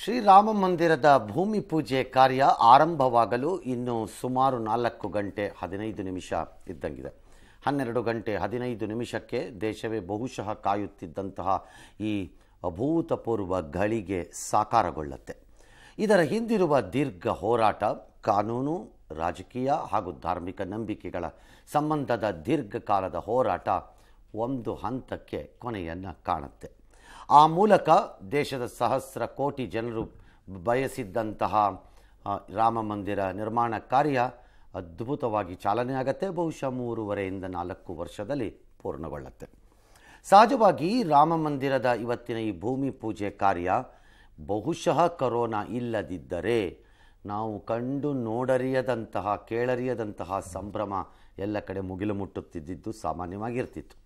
ಶ್ರೀರಾಮ ಮಂದಿರದ ಭೂಮಿ ಪೂಜೆ ಕಾರ್ಯ ಆರಂಭವಾಗಲು ಇನ್ನು ಸುಮಾರು ನಾಲ್ಕು ಗಂಟೆ ಹದಿನೈದು ನಿಮಿಷ ಇದ್ದಂಗಿದೆ ಹನ್ನೆರಡು ಗಂಟೆ ಹದಿನೈದು ನಿಮಿಷಕ್ಕೆ ದೇಶವೇ ಬಹುಶಃ ಕಾಯುತ್ತಿದ್ದಂತಹ ಈ ಅಭೂತಪೂರ್ವ ಗಳಿಗೆ ಸಾಕಾರಗೊಳ್ಳುತ್ತೆ ಇದರ ಹಿಂದಿರುವ ದೀರ್ಘ ಹೋರಾಟ ಕಾನೂನು ರಾಜಕೀಯ ಹಾಗೂ ಧಾರ್ಮಿಕ ನಂಬಿಕೆಗಳ ಸಂಬಂಧದ ದೀರ್ಘಕಾಲದ ಹೋರಾಟ ಒಂದು ಹಂತಕ್ಕೆ ಕೊನೆಯನ್ನು ಕಾಣುತ್ತೆ ಆ ಮೂಲಕ ದೇಶದ ಸಹಸ್ರ ಕೋಟಿ ಜನರು ಬಯಸಿದ್ದಂತಹ ರಾಮ ಮಂದಿರ ನಿರ್ಮಾಣ ಕಾರ್ಯ ಅದ್ಭುತವಾಗಿ ಚಾಲನೆ ಆಗತ್ತೆ ಬಹುಶಃ ಮೂರುವರೆಯಿಂದ ನಾಲ್ಕು ವರ್ಷದಲ್ಲಿ ಪೂರ್ಣಗೊಳ್ಳುತ್ತೆ ಸಹಜವಾಗಿ ರಾಮ ಮಂದಿರದ ಇವತ್ತಿನ ಈ ಭೂಮಿ ಪೂಜೆ ಕಾರ್ಯ ಬಹುಶಃ ಕರೋನಾ ಇಲ್ಲದಿದ್ದರೆ ನಾವು ಕಂಡು ನೋಡರಿಯದಂತಹ ಕೇಳರಿಯದಂತಹ ಸಂಭ್ರಮ ಎಲ್ಲ ಕಡೆ ಮುಗಿಲು ಮುಟ್ಟುತ್ತಿದ್ದಿದ್ದು ಸಾಮಾನ್ಯವಾಗಿರ್ತಿತ್ತು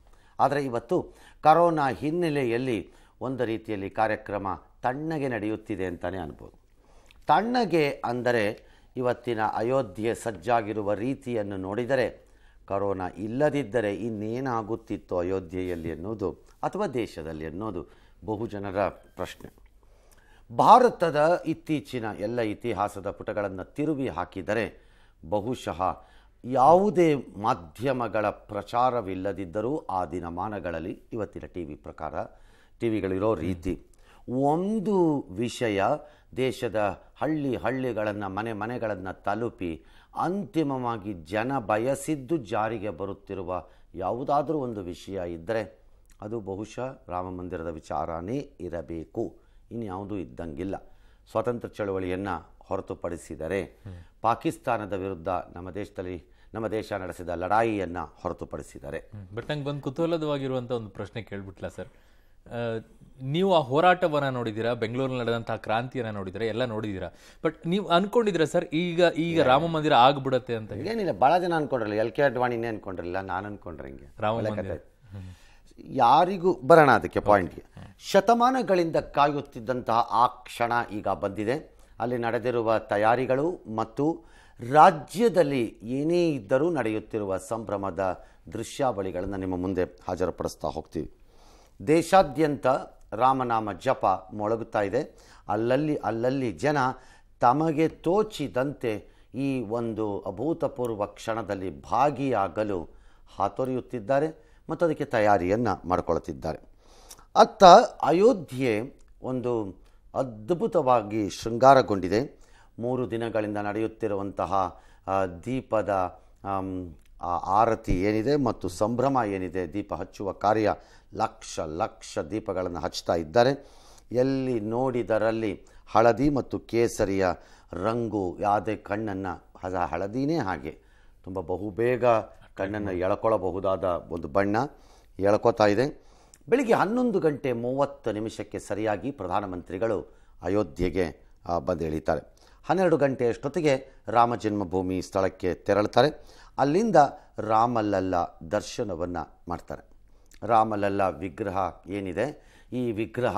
ಆದರೆ ಇವತ್ತು ಕರೋನಾ ಹಿನ್ನೆಲೆಯಲ್ಲಿ ಒಂದು ರೀತಿಯಲ್ಲಿ ಕಾರ್ಯಕ್ರಮ ತಣ್ಣಗೆ ನಡೆಯುತ್ತಿದೆ ಅಂತಲೇ ಅನ್ಬೋದು ತಣ್ಣಗೆ ಅಂದರೆ ಇವತ್ತಿನ ಅಯೋಧ್ಯೆ ಸಜ್ಜಾಗಿರುವ ರೀತಿಯನ್ನು ನೋಡಿದರೆ ಕರೋನಾ ಇಲ್ಲದಿದ್ದರೆ ಇನ್ನೇನಾಗುತ್ತಿತ್ತು ಅಯೋಧ್ಯೆಯಲ್ಲಿ ಅನ್ನೋದು ಅಥವಾ ದೇಶದಲ್ಲಿ ಅನ್ನೋದು ಬಹುಜನರ ಪ್ರಶ್ನೆ ಭಾರತದ ಇತ್ತೀಚಿನ ಎಲ್ಲ ಇತಿಹಾಸದ ಪುಟಗಳನ್ನು ತಿರುವಿ ಹಾಕಿದರೆ ಬಹುಶಃ ಯಾವುದೇ ಮಾಧ್ಯಮಗಳ ಪ್ರಚಾರವಿಲ್ಲದಿದ್ದರೂ ಆ ದಿನಮಾನಗಳಲ್ಲಿ ಇವತ್ತಿನ ಟಿ ವಿ ಪ್ರಕಾರ ಟಿ ವಿಗಳಿರೋ ರೀತಿ ಒಂದು ವಿಷಯ ದೇಶದ ಹಳ್ಳಿ ಹಳ್ಳಿಗಳನ್ನು ಮನೆ ಮನೆಗಳನ್ನು ತಲುಪಿ ಅಂತಿಮವಾಗಿ ಜನ ಬಯಸಿದ್ದು ಜಾರಿಗೆ ಬರುತ್ತಿರುವ ಯಾವುದಾದರೂ ಒಂದು ವಿಷಯ ಇದ್ದರೆ ಅದು ಬಹುಶಃ ರಾಮ ಮಂದಿರದ ವಿಚಾರನೇ ಇರಬೇಕು ಇನ್ಯಾವುದೂ ಇದ್ದಂಗಿಲ್ಲ ಸ್ವಾತಂತ್ರ್ಯ ಚಳವಳಿಯನ್ನು ಹೊರತುಪಡಿಸಿದರೆ ಪಾಕಿಸ್ತಾನದ ವಿರುದ್ಧ ನಮ್ಮ ದೇಶದಲ್ಲಿ ನಮ್ಮ ದೇಶ ನಡೆಸಿದ ಲಡಾಯಿಯನ್ನು ಹೊರತುಪಡಿಸಿದರೆ ಬಟ್ ನಂಗೆ ಬಂದು ಕುತೂಹಲದವಾಗಿರುವಂಥ ಒಂದು ಪ್ರಶ್ನೆ ಕೇಳಿಬಿಟ್ಲ ಸರ್ ನೀವು ಆ ಹೋರಾಟವನ್ನು ನೋಡಿದ್ದೀರಾ ಬೆಂಗಳೂರಲ್ಲಿ ನಡೆದಂತಹ ಕ್ರಾಂತಿಯನ್ನು ನೋಡಿದ್ರೆ ಎಲ್ಲ ನೋಡಿದ್ದೀರಾ ಬಟ್ ನೀವು ಅನ್ಕೊಂಡಿದ್ರೆ ಸರ್ ಈಗ ಈಗ ರಾಮ ಮಂದಿರ ಆಗ್ಬಿಡತ್ತೆ ಅಂತ ಏನಿಲ್ಲ ಭಾಳ ಜನ ಅನ್ಕೊಂಡ್ರಲ್ಲ ಎಲ್ ಕೆ ಅಡ್ವಾಣಿನೇ ಅನ್ಕೊಂಡಿರಲಿಲ್ಲ ನಾನು ಅನ್ಕೊಂಡ್ರೆ ಹಿಂಗೆ ರಾಮ ಯಾರಿಗೂ ಬರೋಣ ಅದಕ್ಕೆ ಪಾಯಿಂಟ್ಗೆ ಶತಮಾನಗಳಿಂದ ಕಾಯುತ್ತಿದ್ದಂತಹ ಆ ಕ್ಷಣ ಈಗ ಬಂದಿದೆ ಅಲ್ಲಿ ನಡೆದಿರುವ ತಯಾರಿಗಳು ಮತ್ತು ರಾಜ್ಯದಲ್ಲಿ ಏನೇ ಇದ್ದರೂ ನಡೆಯುತ್ತಿರುವ ಸಂಭ್ರಮದ ದೃಶ್ಯಾವಳಿಗಳನ್ನು ನಿಮ್ಮ ಮುಂದೆ ಹಾಜರುಪಡಿಸ್ತಾ ಹೋಗ್ತೀವಿ ದೇಶಾದ್ಯಂತ ರಾಮನಾಮ ಜಪ ಮೊಳಗುತ್ತಾ ಇದೆ ಅಲ್ಲಲ್ಲಿ ಅಲ್ಲಲ್ಲಿ ಜನ ತಮಗೆ ತೋಚಿದಂತೆ ಈ ಒಂದು ಅಭೂತಪೂರ್ವ ಕ್ಷಣದಲ್ಲಿ ಭಾಗಿಯಾಗಲು ಹಾತೊರೆಯುತ್ತಿದ್ದಾರೆ ಮತ್ತು ಅದಕ್ಕೆ ತಯಾರಿಯನ್ನು ಮಾಡಿಕೊಳ್ಳುತ್ತಿದ್ದಾರೆ ಅತ್ತ ಅಯೋಧ್ಯೆ ಒಂದು ಅದ್ಭುತವಾಗಿ ಶೃಂಗಾರಗೊಂಡಿದೆ ಮೂರು ದಿನಗಳಿಂದ ನಡೆಯುತ್ತಿರುವಂತಹ ದೀಪದ ಆ ಆರತಿ ಏನಿದೆ ಮತ್ತು ಸಂಭ್ರಮ ಏನಿದೆ ದೀಪ ಹಚ್ಚುವ ಕಾರ್ಯ ಲಕ್ಷ ಲಕ್ಷ ದೀಪಗಳನ್ನು ಹಚ್ತಾ ಇದ್ದಾರೆ ಎಲ್ಲಿ ನೋಡಿದರಲ್ಲಿ ಹಳದಿ ಮತ್ತು ಕೇಸರಿಯ ರಂಗು ಯಾವುದೇ ಕಣ್ಣನ್ನು ಹದ ಹಳದಿನೇ ಹಾಗೆ ತುಂಬ ಬಹುಬೇಗ ಕಣ್ಣನ್ನು ಎಳ್ಕೊಳ್ಳಬಹುದಾದ ಒಂದು ಬಣ್ಣ ಎಳ್ಕೊತಾ ಇದೆ ಬೆಳಿಗ್ಗೆ ಹನ್ನೊಂದು ಗಂಟೆ ಮೂವತ್ತು ನಿಮಿಷಕ್ಕೆ ಸರಿಯಾಗಿ ಪ್ರಧಾನಮಂತ್ರಿಗಳು ಅಯೋಧ್ಯೆಗೆ ಬಂದು ಇಳಿತಾರೆ ಹನ್ನೆರಡು ಗಂಟೆಯಷ್ಟೊತ್ತಿಗೆ ರಾಮ ಜನ್ಮಭೂಮಿ ಸ್ಥಳಕ್ಕೆ ತೆರಳುತ್ತಾರೆ ಅಲ್ಲಿಂದ ರಾಮಲಲ್ಲ ದರ್ಶನವನ್ನು ಮಾಡ್ತಾರೆ ರಾಮಲಲ್ಲ ವಿಗ್ರಹ ಏನಿದೆ ಈ ವಿಗ್ರಹ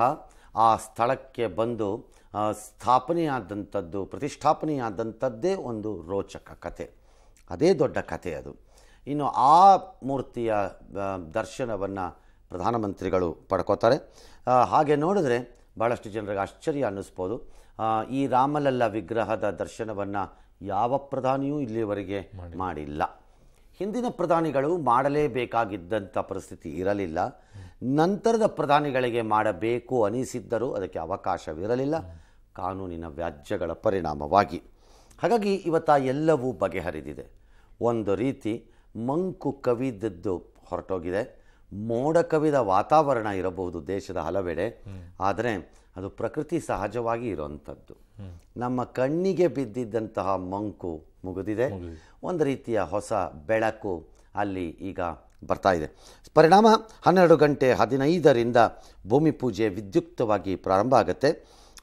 ಆ ಸ್ಥಳಕ್ಕೆ ಬಂದು ಸ್ಥಾಪನೆಯಾದಂಥದ್ದು ಪ್ರತಿಷ್ಠಾಪನೆಯಾದಂಥದ್ದೇ ಒಂದು ರೋಚಕ ಕಥೆ ಅದೇ ದೊಡ್ಡ ಕಥೆ ಅದು ಇನ್ನು ಆ ಮೂರ್ತಿಯ ದರ್ಶನವನ್ನು ಪ್ರಧಾನಮಂತ್ರಿಗಳು ಪಡ್ಕೋತಾರೆ ಹಾಗೆ ನೋಡಿದ್ರೆ ಭಾಳಷ್ಟು ಜನರಿಗೆ ಆಶ್ಚರ್ಯ ಅನ್ನಿಸ್ಬೋದು ಈ ರಾಮಲಲ್ಲ ವಿಗ್ರಹದ ದರ್ಶನವನ್ನು ಯಾವ ಪ್ರಧಾನಿಯೂ ಇಲ್ಲಿಯವರೆಗೆ ಮಾಡಿಲ್ಲ ಹಿಂದಿನ ಪ್ರಧಾನಿಗಳು ಮಾಡಲೇಬೇಕಾಗಿದ್ದಂಥ ಪರಿಸ್ಥಿತಿ ಇರಲಿಲ್ಲ ನಂತರದ ಪ್ರಧಾನಿಗಳಿಗೆ ಮಾಡಬೇಕು ಅನಿಸಿದ್ದರೂ ಅದಕ್ಕೆ ಅವಕಾಶವಿರಲಿಲ್ಲ ಕಾನೂನಿನ ವ್ಯಾಜ್ಯಗಳ ಪರಿಣಾಮವಾಗಿ ಹಾಗಾಗಿ ಇವತ್ತ ಎಲ್ಲವೂ ಬಗೆಹರಿದಿದೆ ಒಂದು ರೀತಿ ಮಂಕು ಕವಿದದ್ದು ಹೊರಟೋಗಿದೆ ಮೋಡ ಕವಿದ ವಾತಾವರಣ ಇರಬಹುದು ದೇಶದ ಹಲವೆಡೆ ಆದರೆ ಅದು ಪ್ರಕೃತಿ ಸಹಜವಾಗಿ ಇರುವಂಥದ್ದು ನಮ್ಮ ಕಣ್ಣಿಗೆ ಬಿದ್ದಿದ್ದಂತಹ ಮಂಕು ಮುಗಿದಿದೆ ಒಂದು ರೀತಿಯ ಹೊಸ ಬೆಳಕು ಅಲ್ಲಿ ಈಗ ಬರ್ತಾ ಇದೆ ಪರಿಣಾಮ ಹನ್ನೆರಡು ಗಂಟೆ ಹದಿನೈದರಿಂದ ಭೂಮಿ ಪೂಜೆ ವಿದ್ಯುಕ್ತವಾಗಿ ಪ್ರಾರಂಭ ಆಗುತ್ತೆ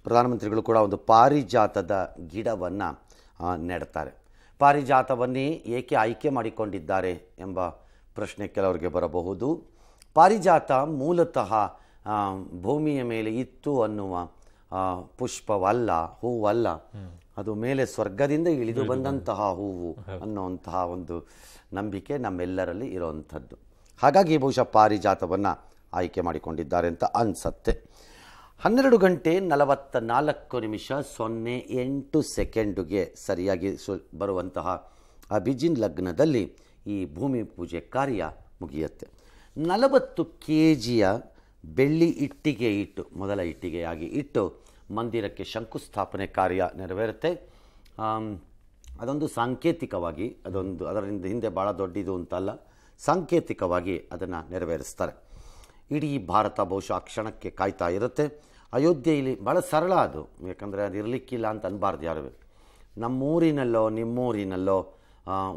ಪ್ರಧಾನಮಂತ್ರಿಗಳು ಕೂಡ ಒಂದು ಪಾರಿಜಾತದ ಗಿಡವನ್ನು ನೆಡ್ತಾರೆ ಪಾರಿಜಾತವನ್ನೇ ಏಕೆ ಆಯ್ಕೆ ಮಾಡಿಕೊಂಡಿದ್ದಾರೆ ಎಂಬ ಪ್ರಶ್ನೆ ಕೆಲವರಿಗೆ ಬರಬಹುದು ಪಾರಿಜಾತ ಮೂಲತಃ ಭೂಮಿಯ ಮೇಲೆ ಇತ್ತು ಅನ್ನುವ ಪುಷ್ಪವಲ್ಲ ಹೂವಲ್ಲ ಅದು ಮೇಲೆ ಸ್ವರ್ಗದಿಂದ ಇಳಿದು ಬಂದಂತಹ ಹೂವು ಅನ್ನುವಂತಹ ಒಂದು ನಂಬಿಕೆ ನಮ್ಮೆಲ್ಲರಲ್ಲಿ ಇರುವಂಥದ್ದು ಹಾಗಾಗಿ ಬಹುಶಃ ಪಾರಿಜಾತವನ್ನು ಆಯ್ಕೆ ಮಾಡಿಕೊಂಡಿದ್ದಾರೆ ಅಂತ ಅನ್ಸತ್ತೆ ಹನ್ನೆರಡು ಗಂಟೆ ನಲವತ್ತ ನಾಲ್ಕು ನಿಮಿಷ ಸೊನ್ನೆ ಎಂಟು ಸೆಕೆಂಡುಗೆ ಸರಿಯಾಗಿ ಸು ಬರುವಂತಹ ಅಭಿಜಿನ್ ಲಗ್ನದಲ್ಲಿ ಈ ಭೂಮಿ ಪೂಜೆ ಕಾರ್ಯ ಮುಗಿಯುತ್ತೆ ನಲವತ್ತು ಕೆ ಜಿಯ ಬೆಳ್ಳಿ ಇಟ್ಟಿಗೆ ಇಟ್ಟು ಮೊದಲ ಇಟ್ಟಿಗೆಯಾಗಿ ಇಟ್ಟು ಮಂದಿರಕ್ಕೆ ಶಂಕುಸ್ಥಾಪನೆ ಕಾರ್ಯ ನೆರವೇರುತ್ತೆ ಅದೊಂದು ಸಾಂಕೇತಿಕವಾಗಿ ಅದೊಂದು ಅದರಿಂದ ಹಿಂದೆ ಭಾಳ ದೊಡ್ಡದು ಅಂತಲ್ಲ ಸಾಂಕೇತಿಕವಾಗಿ ಅದನ್ನು ನೆರವೇರಿಸ್ತಾರೆ ಇಡೀ ಭಾರತ ಬಹುಶಃ ಆ ಕ್ಷಣಕ್ಕೆ ಕಾಯ್ತಾ ಇರುತ್ತೆ ಅಯೋಧ್ಯೆಯಲ್ಲಿ ಭಾಳ ಸರಳ ಅದು ಯಾಕಂದರೆ ಅದು ಇರಲಿಕ್ಕಿಲ್ಲ ಅಂತ ಅನ್ಬಾರ್ದು ಯಾರು ನಮ್ಮೂರಿನಲ್ಲೋ ನಿಮ್ಮೂರಿನಲ್ಲೋ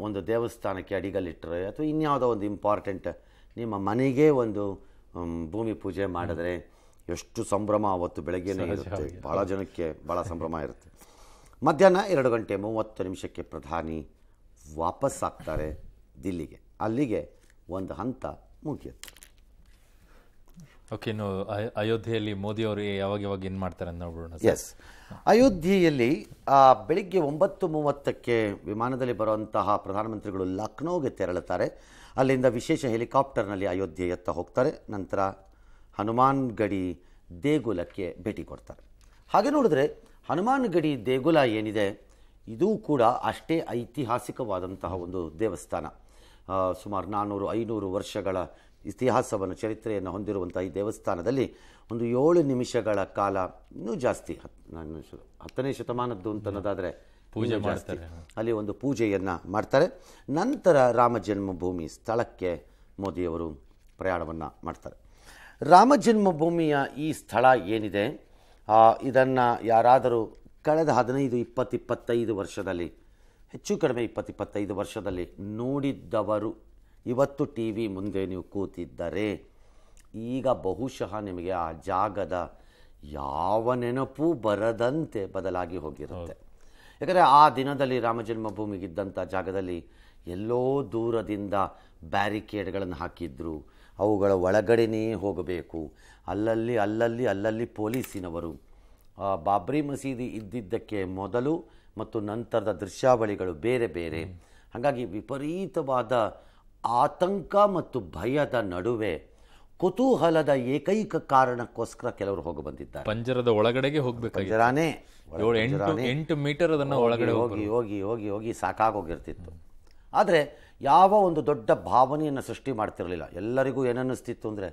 ಒಂದು ದೇವಸ್ಥಾನಕ್ಕೆ ಅಡಿಗಲ್ಲಿಟ್ಟರೆ ಅಥವಾ ಇನ್ಯಾವುದೋ ಒಂದು ಇಂಪಾರ್ಟೆಂಟ್ ನಿಮ್ಮ ಮನೆಗೆ ಒಂದು ಭೂಮಿ ಪೂಜೆ ಮಾಡಿದ್ರೆ ಎಷ್ಟು ಸಂಭ್ರಮ ಅವತ್ತು ಬೆಳಗ್ಗೆನೇ ಇರುತ್ತೆ ಭಾಳ ಜನಕ್ಕೆ ಭಾಳ ಸಂಭ್ರಮ ಇರುತ್ತೆ ಮಧ್ಯಾಹ್ನ ಎರಡು ಗಂಟೆ ಮೂವತ್ತು ನಿಮಿಷಕ್ಕೆ ಪ್ರಧಾನಿ ವಾಪಸ್ ಆಗ್ತಾರೆ ದಿಲ್ಲಿಗೆ ಅಲ್ಲಿಗೆ ಒಂದು ಹಂತ ಮುಗಿಯುತ್ತೆ ಓಕೆ ಇನ್ನು ಅಯೋಧ್ಯೆಯಲ್ಲಿ ಮೋದಿ ಅವರು ಯಾವಾಗ ಯಾವಾಗ ಏನು ಮಾಡ್ತಾರೆ ನೋಡೋಣ ಎಸ್ ಅಯೋಧ್ಯೆಯಲ್ಲಿ ಬೆಳಿಗ್ಗೆ ಒಂಬತ್ತು ಮೂವತ್ತಕ್ಕೆ ವಿಮಾನದಲ್ಲಿ ಬರುವಂತಹ ಪ್ರಧಾನಮಂತ್ರಿಗಳು ಲಕ್ನೋಗೆ ತೆರಳುತ್ತಾರೆ ಅಲ್ಲಿಂದ ವಿಶೇಷ ಹೆಲಿಕಾಪ್ಟರ್ನಲ್ಲಿ ಅಯೋಧ್ಯೆಯತ್ತ ಹೋಗ್ತಾರೆ ನಂತರ ಹನುಮಾನ್ ಗಡಿ ದೇಗುಲಕ್ಕೆ ಭೇಟಿ ಕೊಡ್ತಾರೆ ಹಾಗೆ ನೋಡಿದ್ರೆ ಹನುಮಾನ್ ಗಡಿ ದೇಗುಲ ಏನಿದೆ ಇದೂ ಕೂಡ ಅಷ್ಟೇ ಐತಿಹಾಸಿಕವಾದಂತಹ ಒಂದು ದೇವಸ್ಥಾನ ಸುಮಾರು ನಾನ್ನೂರು ಐನೂರು ವರ್ಷಗಳ ಇತಿಹಾಸವನ್ನು ಚರಿತ್ರೆಯನ್ನು ಹೊಂದಿರುವಂಥ ಈ ದೇವಸ್ಥಾನದಲ್ಲಿ ಒಂದು ಏಳು ನಿಮಿಷಗಳ ಕಾಲ ಇನ್ನೂ ಜಾಸ್ತಿ ಹತ್ತು ನಾನು ಹತ್ತನೇ ಶತಮಾನದ್ದು ಅಂತನ್ನೋದಾದರೆ ಪೂಜೆ ಮಾಡ್ತಾರೆ ಅಲ್ಲಿ ಒಂದು ಪೂಜೆಯನ್ನು ಮಾಡ್ತಾರೆ ನಂತರ ರಾಮ ಜನ್ಮಭೂಮಿ ಸ್ಥಳಕ್ಕೆ ಮೋದಿಯವರು ಪ್ರಯಾಣವನ್ನು ಮಾಡ್ತಾರೆ ರಾಮ ಜನ್ಮಭೂಮಿಯ ಈ ಸ್ಥಳ ಏನಿದೆ ಇದನ್ನು ಯಾರಾದರೂ ಕಳೆದ ಹದಿನೈದು ಇಪ್ಪತ್ತು ಇಪ್ಪತ್ತೈದು ವರ್ಷದಲ್ಲಿ ಹೆಚ್ಚು ಕಡಿಮೆ ಇಪ್ಪತ್ತಿಪ್ಪತ್ತೈದು ವರ್ಷದಲ್ಲಿ ನೋಡಿದ್ದವರು ಇವತ್ತು ಟಿ ವಿ ಮುಂದೆ ನೀವು ಕೂತಿದ್ದರೆ ಈಗ ಬಹುಶಃ ನಿಮಗೆ ಆ ಜಾಗದ ಯಾವ ನೆನಪೂ ಬರದಂತೆ ಬದಲಾಗಿ ಹೋಗಿರುತ್ತೆ ಯಾಕಂದರೆ ಆ ದಿನದಲ್ಲಿ ರಾಮ ಜನ್ಮಭೂಮಿಗಿದ್ದಂಥ ಜಾಗದಲ್ಲಿ ಎಲ್ಲೋ ದೂರದಿಂದ ಬ್ಯಾರಿಕೇಡ್ಗಳನ್ನು ಹಾಕಿದ್ರು ಅವುಗಳ ಒಳಗಡೆನೇ ಹೋಗಬೇಕು ಅಲ್ಲಲ್ಲಿ ಅಲ್ಲಲ್ಲಿ ಅಲ್ಲಲ್ಲಿ ಪೊಲೀಸಿನವರು ಬಾಬ್ರಿ ಮಸೀದಿ ಇದ್ದಿದ್ದಕ್ಕೆ ಮೊದಲು ಮತ್ತು ನಂತರದ ದೃಶ್ಯಾವಳಿಗಳು ಬೇರೆ ಬೇರೆ ಹಾಗಾಗಿ ವಿಪರೀತವಾದ ಆತಂಕ ಮತ್ತು ಭಯದ ನಡುವೆ ಕುತೂಹಲದ ಏಕೈಕ ಕಾರಣಕ್ಕೋಸ್ಕರ ಕೆಲವರು ಹೋಗಿ ಬಂದಿದ್ದಾರೆ ಪಂಜರದ ಒಳಗಡೆಗೆ ಹೋಗ್ಬೇಕಾಗಿರಾನೇ ಎಂಟು ಮೀಟರ್ ಅದನ್ನು ಒಳಗಡೆ ಹೋಗಿ ಹೋಗಿ ಹೋಗಿ ಹೋಗಿ ಸಾಕಾಗೋಗಿರ್ತಿತ್ತು ಆದರೆ ಯಾವ ಒಂದು ದೊಡ್ಡ ಭಾವನೆಯನ್ನು ಸೃಷ್ಟಿ ಮಾಡ್ತಿರಲಿಲ್ಲ ಎಲ್ಲರಿಗೂ ಏನನ್ನಿಸ್ತಿತ್ತು ಅಂದರೆ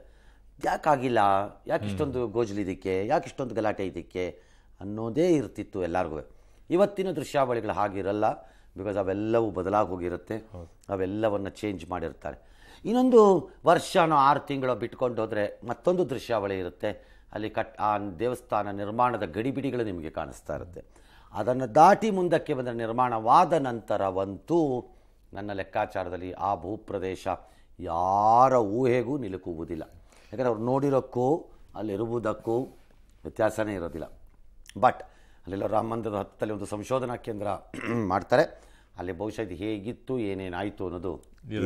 ಯಾಕಾಗಿಲ್ಲ ಯಾಕೆ ಇಷ್ಟೊಂದು ಗೋಜಲಿ ಇದಕ್ಕೆ ಯಾಕೆ ಇಷ್ಟೊಂದು ಗಲಾಟೆ ಇದಕ್ಕೆ ಅನ್ನೋದೇ ಇರ್ತಿತ್ತು ಎಲ್ಲರಿಗೂ ಇವತ್ತಿನ ದೃಶ್ಯಾವಳಿಗಳು ಹಾಗಿರಲ್ಲ ಬಿಕಾಸ್ ಅವೆಲ್ಲವೂ ಬದಲಾಗಿ ಹೋಗಿರುತ್ತೆ ಅವೆಲ್ಲವನ್ನು ಚೇಂಜ್ ಮಾಡಿರ್ತಾರೆ ಇನ್ನೊಂದು ವರ್ಷನೋ ಆರು ತಿಂಗಳು ಬಿಟ್ಕೊಂಡು ಹೋದರೆ ಮತ್ತೊಂದು ದೃಶ್ಯಾವಳಿ ಇರುತ್ತೆ ಅಲ್ಲಿ ಕಟ್ ಆ ದೇವಸ್ಥಾನ ನಿರ್ಮಾಣದ ಗಡಿಬಿಡಿಗಳು ನಿಮಗೆ ಕಾಣಿಸ್ತಾ ಇರುತ್ತೆ ಅದನ್ನು ದಾಟಿ ಮುಂದಕ್ಕೆ ಬಂದರೆ ನಿರ್ಮಾಣವಾದ ನಂತರವಂತೂ ನನ್ನ ಲೆಕ್ಕಾಚಾರದಲ್ಲಿ ಆ ಭೂಪ್ರದೇಶ ಯಾರ ಊಹೆಗೂ ನಿಲುಕುವುದಿಲ್ಲ ಯಾಕಂದರೆ ಅವ್ರು ನೋಡಿರೋಕ್ಕೂ ಅಲ್ಲಿರುವುದಕ್ಕೂ ವ್ಯತ್ಯಾಸವೇ ಇರೋದಿಲ್ಲ ಬಟ್ ಅಲ್ಲೆಲ್ಲ ರಾಮ ಮಂದಿರದ ಹತ್ತಲ್ಲಿ ಒಂದು ಸಂಶೋಧನಾ ಕೇಂದ್ರ ಮಾಡ್ತಾರೆ ಅಲ್ಲಿ ಬಹುಶಃ ಇದು ಹೇಗಿತ್ತು ಏನೇನಾಯಿತು ಅನ್ನೋದು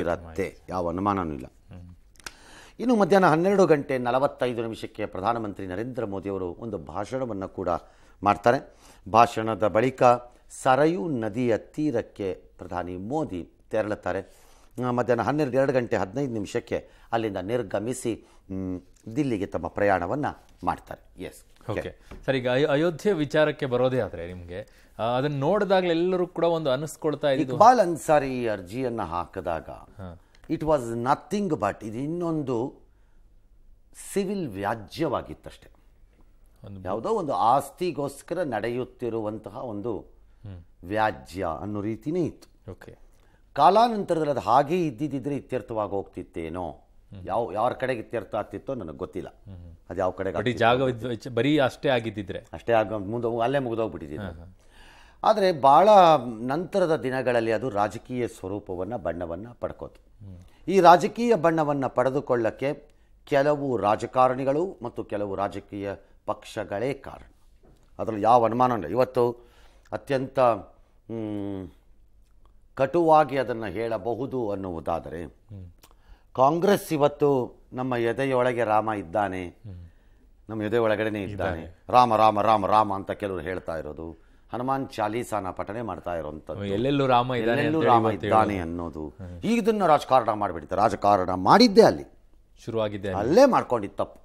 ಇರುತ್ತೆ ಯಾವ ಅನುಮಾನವೂ ಇಲ್ಲ ಇನ್ನು ಮಧ್ಯಾಹ್ನ ಹನ್ನೆರಡು ಗಂಟೆ ನಲವತ್ತೈದು ನಿಮಿಷಕ್ಕೆ ಪ್ರಧಾನಮಂತ್ರಿ ನರೇಂದ್ರ ಮೋದಿಯವರು ಒಂದು ಭಾಷಣವನ್ನು ಕೂಡ ಮಾಡ್ತಾರೆ ಭಾಷಣದ ಬಳಿಕ ಸರಯು ನದಿಯ ತೀರಕ್ಕೆ ಪ್ರಧಾನಿ ಮೋದಿ ತೆರಳುತ್ತಾರೆ ಮಧ್ಯಾಹ್ನ ಹನ್ನೆರಡು ಎರಡು ಗಂಟೆ ಹದಿನೈದು ನಿಮಿಷಕ್ಕೆ ಅಲ್ಲಿಂದ ನಿರ್ಗಮಿಸಿ ದಿಲ್ಲಿಗೆ ತಮ್ಮ ಪ್ರಯಾಣವನ್ನು ಮಾಡ್ತಾರೆ ಎಸ್ ಓಕೆ ಸರಿ ಈಗ ಅಯೋಧ್ಯೆ ವಿಚಾರಕ್ಕೆ ಬರೋದೇ ಆದರೆ ನಿಮಗೆ ಅದನ್ನು ಎಲ್ಲರೂ ಕೂಡ ಒಂದು ಅನಿಸ್ಕೊಳ್ತಾ ಇದ್ದು ಇಕ್ಬಾಲ್ ಅನ್ಸಾರಿ ಅರ್ಜಿಯನ್ನು ಹಾಕಿದಾಗ ಇಟ್ ವಾಸ್ ನಥಿಂಗ್ ಬಟ್ ಇದು ಇನ್ನೊಂದು ಸಿವಿಲ್ ವ್ಯಾಜ್ಯವಾಗಿತ್ತಷ್ಟೇ ಯಾವುದೋ ಒಂದು ಆಸ್ತಿಗೋಸ್ಕರ ನಡೆಯುತ್ತಿರುವಂತಹ ಒಂದು ವ್ಯಾಜ್ಯ ಅನ್ನೋ ರೀತಿನೇ ಇತ್ತು ಓಕೆ ಕಾಲಾನಂತರದಲ್ಲಿ ಅದು ಹಾಗೆ ಇದ್ದಿದ್ದರೆ ಇತ್ಯರ್ಥವಾಗಿ ಹೋಗ್ತಿತ್ತೇನೋ ಯಾವ ಯಾವ ಕಡೆಗೆ ಇತ್ಯರ್ಥ ಆಗ್ತಿತ್ತೋ ನನಗೆ ಗೊತ್ತಿಲ್ಲ ಅದು ಯಾವ ಕಡೆಗೆ ಜಾಗ ಬರೀ ಅಷ್ಟೇ ಆಗಿದ್ದಿದ್ರೆ ಅಷ್ಟೇ ಆಗ ಮುಂದೆ ಅಲ್ಲೇ ಮುಗಿದೋಗ್ಬಿಟ್ಟಿದ್ದೀನಿ ಆದರೆ ಭಾಳ ನಂತರದ ದಿನಗಳಲ್ಲಿ ಅದು ರಾಜಕೀಯ ಸ್ವರೂಪವನ್ನು ಬಣ್ಣವನ್ನು ಪಡ್ಕೋತು ಈ ರಾಜಕೀಯ ಬಣ್ಣವನ್ನು ಪಡೆದುಕೊಳ್ಳಕ್ಕೆ ಕೆಲವು ರಾಜಕಾರಣಿಗಳು ಮತ್ತು ಕೆಲವು ರಾಜಕೀಯ ಪಕ್ಷಗಳೇ ಕಾರಣ ಅದರಲ್ಲಿ ಯಾವ ಅನುಮಾನ ಇಲ್ಲ ಇವತ್ತು ಅತ್ಯಂತ ಕಟುವಾಗಿ ಅದನ್ನು ಹೇಳಬಹುದು ಅನ್ನುವುದಾದರೆ ಕಾಂಗ್ರೆಸ್ ಇವತ್ತು ನಮ್ಮ ಎದೆಯೊಳಗೆ ರಾಮ ಇದ್ದಾನೆ ನಮ್ಮ ಎದೆ ಒಳಗಡೆನೆ ಇದ್ದಾನೆ ರಾಮ ರಾಮ ರಾಮ ರಾಮ ಅಂತ ಕೆಲವರು ಹೇಳ್ತಾ ಇರೋದು ಹನುಮಾನ್ ಚಾಲೀಸಾನ ಪಠನೆ ಮಾಡ್ತಾ ಇರುವಂಥದ್ದು ಎಲ್ಲೆಲ್ಲೂ ರಾಮ ಎಲ್ಲೆಲ್ಲೂ ರಾಮ ಇದ್ದಾನೆ ಅನ್ನೋದು ಈಗ ರಾಜಕಾರಣ ಮಾಡಿಬಿಡುತ್ತೆ ರಾಜಕಾರಣ ಮಾಡಿದ್ದೆ ಅಲ್ಲಿ ಶುರುವಾಗಿದೆ ಅಲ್ಲೇ ಮಾಡ್ಕೊಂಡಿದ್ದ ತಪ್ಪು